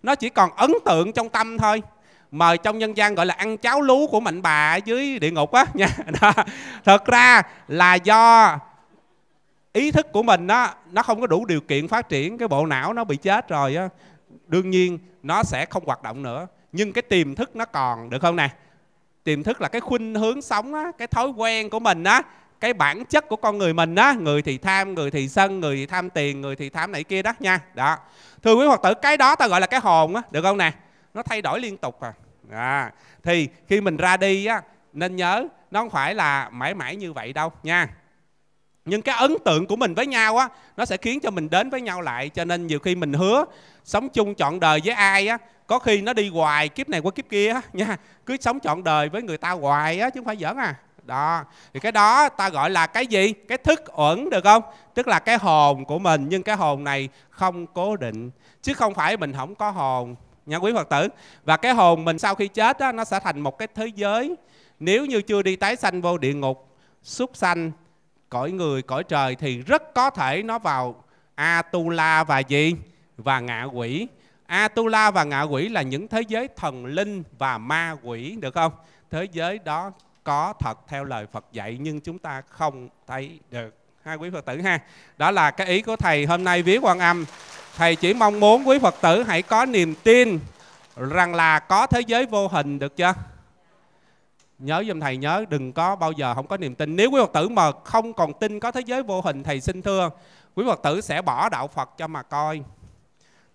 Speaker 2: nó chỉ còn ấn tượng trong tâm thôi mời trong nhân gian gọi là ăn cháo lú của mạnh bà ở dưới địa ngục á nha đó. thật ra là do ý thức của mình đó nó không có đủ điều kiện phát triển cái bộ não nó bị chết rồi á đương nhiên nó sẽ không hoạt động nữa nhưng cái tiềm thức nó còn được không nè tiềm thức là cái khuynh hướng sống á, cái thói quen của mình á cái bản chất của con người mình á người thì tham người thì sân người thì tham tiền người thì tham này kia đó nha đó thưa quý phật tử cái đó ta gọi là cái hồn á được không nè nó thay đổi liên tục à, à thì khi mình ra đi á nên nhớ nó không phải là mãi mãi như vậy đâu nha nhưng cái ấn tượng của mình với nhau á nó sẽ khiến cho mình đến với nhau lại cho nên nhiều khi mình hứa sống chung trọn đời với ai á có khi nó đi hoài kiếp này qua kiếp kia á nha cứ sống trọn đời với người ta hoài á chứ không phải giỡn à đó thì cái đó ta gọi là cái gì cái thức uẩn được không tức là cái hồn của mình nhưng cái hồn này không cố định chứ không phải mình không có hồn nha quý phật tử và cái hồn mình sau khi chết á, nó sẽ thành một cái thế giới nếu như chưa đi tái sanh vô địa ngục súc sanh cõi người cõi trời thì rất có thể nó vào atula và gì và ngạ quỷ atula và ngạ quỷ là những thế giới thần linh và ma quỷ được không thế giới đó có thật theo lời phật dạy nhưng chúng ta không thấy được hai quý phật tử ha đó là cái ý của thầy hôm nay viết quan âm thầy chỉ mong muốn quý phật tử hãy có niềm tin rằng là có thế giới vô hình được chưa nhớ giùm thầy nhớ đừng có bao giờ không có niềm tin nếu quý phật tử mà không còn tin có thế giới vô hình thầy xin thưa quý phật tử sẽ bỏ đạo phật cho mà coi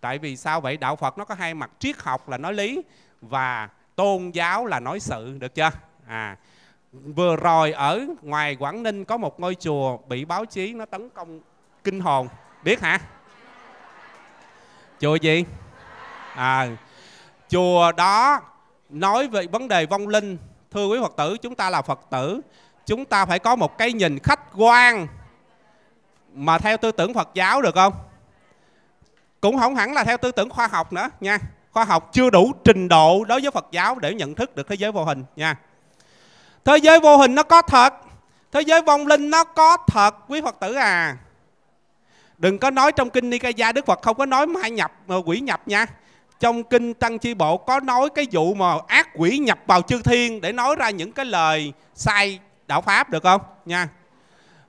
Speaker 2: tại vì sao vậy đạo phật nó có hai mặt triết học là nói lý và tôn giáo là nói sự được chưa à vừa rồi ở ngoài quảng ninh có một ngôi chùa bị báo chí nó tấn công kinh hồn biết hả chùa gì à chùa đó nói về vấn đề vong linh thưa quý phật tử chúng ta là phật tử chúng ta phải có một cái nhìn khách quan mà theo tư tưởng phật giáo được không cũng không hẳn là theo tư tưởng khoa học nữa nha khoa học chưa đủ trình độ đối với phật giáo để nhận thức được thế giới vô hình nha thế giới vô hình nó có thật thế giới vong linh nó có thật quý phật tử à đừng có nói trong kinh nikaya đức phật không có nói ma nhập quỷ nhập nha trong kinh tăng chi bộ có nói cái vụ mà ác quỷ nhập vào chư thiên để nói ra những cái lời sai đạo pháp được không nha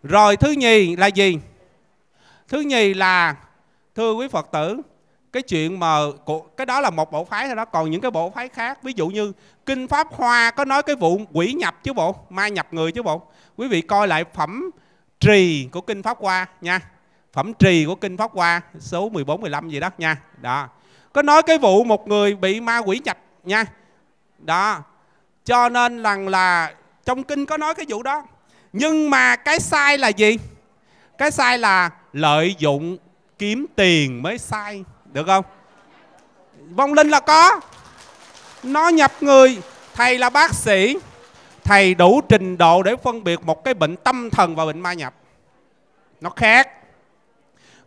Speaker 2: rồi thứ nhì là gì thứ nhì là thưa quý phật tử cái chuyện mà cái đó là một bộ phái thôi đó còn những cái bộ phái khác ví dụ như kinh pháp hoa có nói cái vụ quỷ nhập chứ bộ ma nhập người chứ bộ quý vị coi lại phẩm trì của kinh pháp hoa nha phẩm trì của kinh pháp hoa số 14 15 gì đó nha đó có nói cái vụ một người bị ma quỷ nhập nha đó cho nên rằng là trong kinh có nói cái vụ đó nhưng mà cái sai là gì cái sai là lợi dụng kiếm tiền mới sai được không vong linh là có nó nhập người thầy là bác sĩ thầy đủ trình độ để phân biệt một cái bệnh tâm thần và bệnh ma nhập nó khác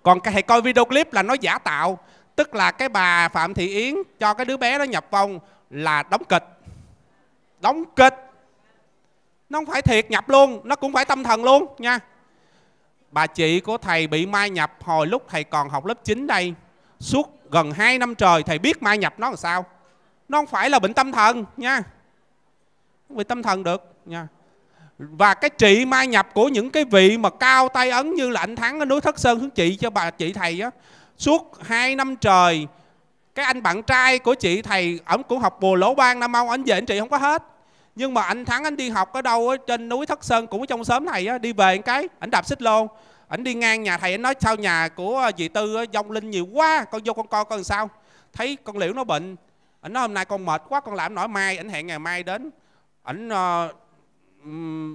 Speaker 2: còn thầy coi video clip là nó giả tạo tức là cái bà phạm thị yến cho cái đứa bé đó nhập vong là đóng kịch đóng kịch nó không phải thiệt nhập luôn nó cũng phải tâm thần luôn nha bà chị của thầy bị mai nhập hồi lúc thầy còn học lớp 9 đây suốt gần 2 năm trời thầy biết mai nhập nó làm sao nó không phải là bệnh tâm thần nha không bị tâm thần được nha và cái trị mai nhập của những cái vị mà cao tay ấn như là anh thắng ở núi thất sơn hướng trị cho bà chị thầy á suốt hai năm trời cái anh bạn trai của chị thầy ổng cũng học bồ lỗ ban nam ông anh về anh chị không có hết nhưng mà anh thắng anh đi học ở đâu ở trên núi thất sơn cũng trong xóm thầy á đi về một cái ảnh đạp xích lô ảnh đi ngang nhà thầy anh nói sao nhà của chị à, tư dông linh nhiều quá con vô con coi con sao thấy con liễu nó bệnh ảnh nói hôm nay con mệt quá con làm nổi mai ảnh hẹn ngày mai đến ảnh à,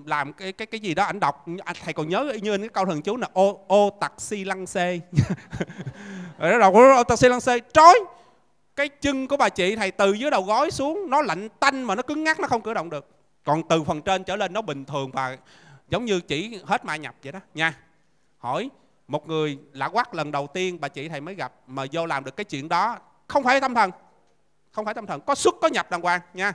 Speaker 2: làm cái cái cái gì đó anh đọc thầy còn nhớ như cái câu thần chú là ô ô taxi lăng xê rồi đầu ô taxi lăng xê trói cái chân của bà chị thầy từ dưới đầu gối xuống nó lạnh tanh mà nó cứng ngắc nó không cử động được còn từ phần trên trở lên nó bình thường và giống như chỉ hết mai nhập vậy đó nha hỏi một người lạ quắc lần đầu tiên bà chị thầy mới gặp mà vô làm được cái chuyện đó không phải tâm thần không phải tâm thần có xuất có nhập đàng hoàng nha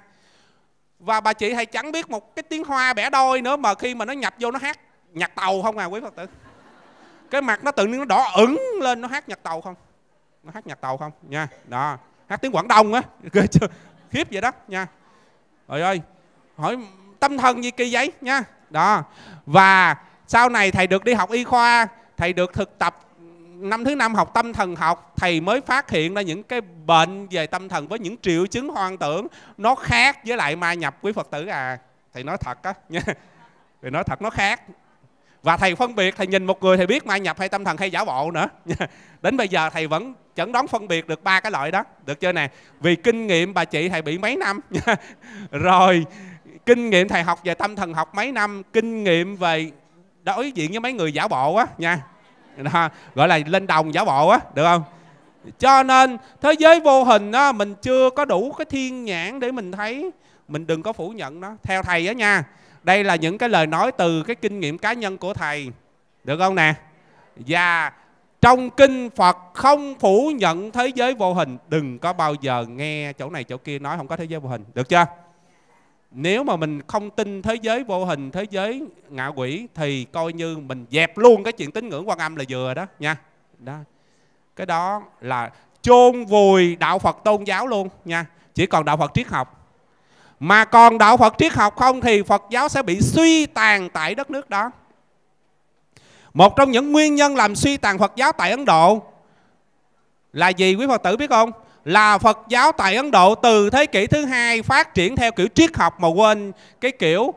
Speaker 2: và bà chị hay chẳng biết một cái tiếng hoa bẻ đôi nữa mà khi mà nó nhập vô nó hát nhạc tàu không à quý phật tử cái mặt nó tự nhiên nó đỏ ửng lên nó hát nhạc tàu không nó hát nhạc tàu không nha đó hát tiếng quảng đông á ghê chưa khiếp vậy đó nha trời ơi hỏi tâm thần gì kỳ vậy nha đó và sau này thầy được đi học y khoa thầy được thực tập năm thứ năm học tâm thần học thầy mới phát hiện ra những cái bệnh về tâm thần với những triệu chứng hoang tưởng nó khác với lại ma nhập quý phật tử à thầy nói thật á nha thầy nói thật nó khác và thầy phân biệt thầy nhìn một người thầy biết ma nhập hay tâm thần hay giả bộ nữa đến bây giờ thầy vẫn chẩn đoán phân biệt được ba cái loại đó được chưa nè vì kinh nghiệm bà chị thầy bị mấy năm rồi kinh nghiệm thầy học về tâm thần học mấy năm kinh nghiệm về đối diện với mấy người giả bộ á nha gọi là lên đồng giả bộ á được không cho nên thế giới vô hình á mình chưa có đủ cái thiên nhãn để mình thấy mình đừng có phủ nhận nó theo thầy á nha đây là những cái lời nói từ cái kinh nghiệm cá nhân của thầy được không nè và trong kinh Phật không phủ nhận thế giới vô hình đừng có bao giờ nghe chỗ này chỗ kia nói không có thế giới vô hình được chưa nếu mà mình không tin thế giới vô hình thế giới ngạ quỷ thì coi như mình dẹp luôn cái chuyện tín ngưỡng quan âm là vừa đó nha đó cái đó là chôn vùi đạo phật tôn giáo luôn nha chỉ còn đạo phật triết học mà còn đạo phật triết học không thì phật giáo sẽ bị suy tàn tại đất nước đó một trong những nguyên nhân làm suy tàn phật giáo tại ấn độ là gì quý phật tử biết không là Phật giáo tại Ấn Độ từ thế kỷ thứ hai phát triển theo kiểu triết học mà quên cái kiểu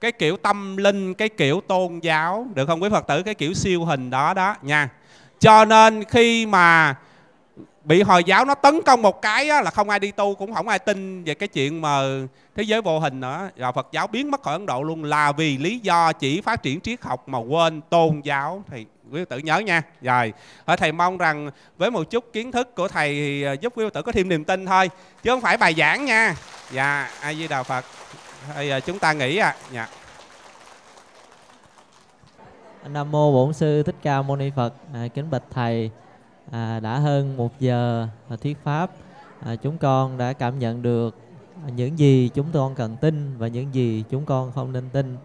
Speaker 2: cái kiểu tâm linh, cái kiểu tôn giáo được không quý Phật tử cái kiểu siêu hình đó đó nha. Cho nên khi mà bị hồi giáo nó tấn công một cái á, là không ai đi tu cũng không ai tin về cái chuyện mà thế giới vô hình nữa là Phật giáo biến mất khỏi Ấn Độ luôn là vì lý do chỉ phát triển triết học mà quên tôn giáo thì quý phật tử nhớ nha rồi hỏi thầy mong rằng với một chút kiến thức của thầy thì à, giúp quý phật tử có thêm niềm tin thôi chứ không phải bài giảng nha dạ ai di đạo phật bây giờ à, chúng ta nghĩ à dạ
Speaker 3: nam mô bổn sư thích ca mâu ni phật à, kính bạch thầy à, đã hơn một giờ à, thuyết pháp à, chúng con đã cảm nhận được những gì chúng con cần tin và những gì chúng con không nên tin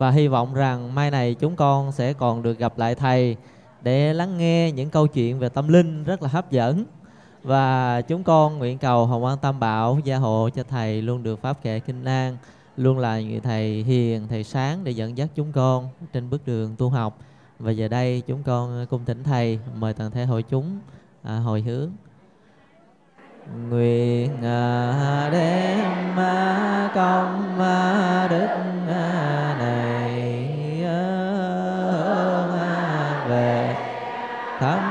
Speaker 3: và hy vọng rằng mai này chúng con sẽ còn được gặp lại thầy để lắng nghe những câu chuyện về tâm linh rất là hấp dẫn và chúng con nguyện cầu hồng an tam bảo gia hộ cho thầy luôn được pháp kệ kinh an luôn là người thầy hiền thầy sáng để dẫn dắt chúng con trên bước đường tu học và giờ đây chúng con cùng thỉnh thầy mời toàn thể hội chúng à, hồi hướng nguyện đem công đức này về thăm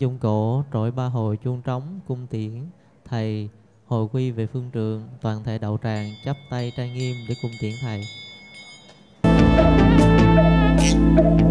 Speaker 3: chung cổ trỗi ba hồi chuông trống cung tiễn thầy hồi quy về phương trường toàn thể đậu tràng chắp tay trang nghiêm để cung tiễn thầy Thank you.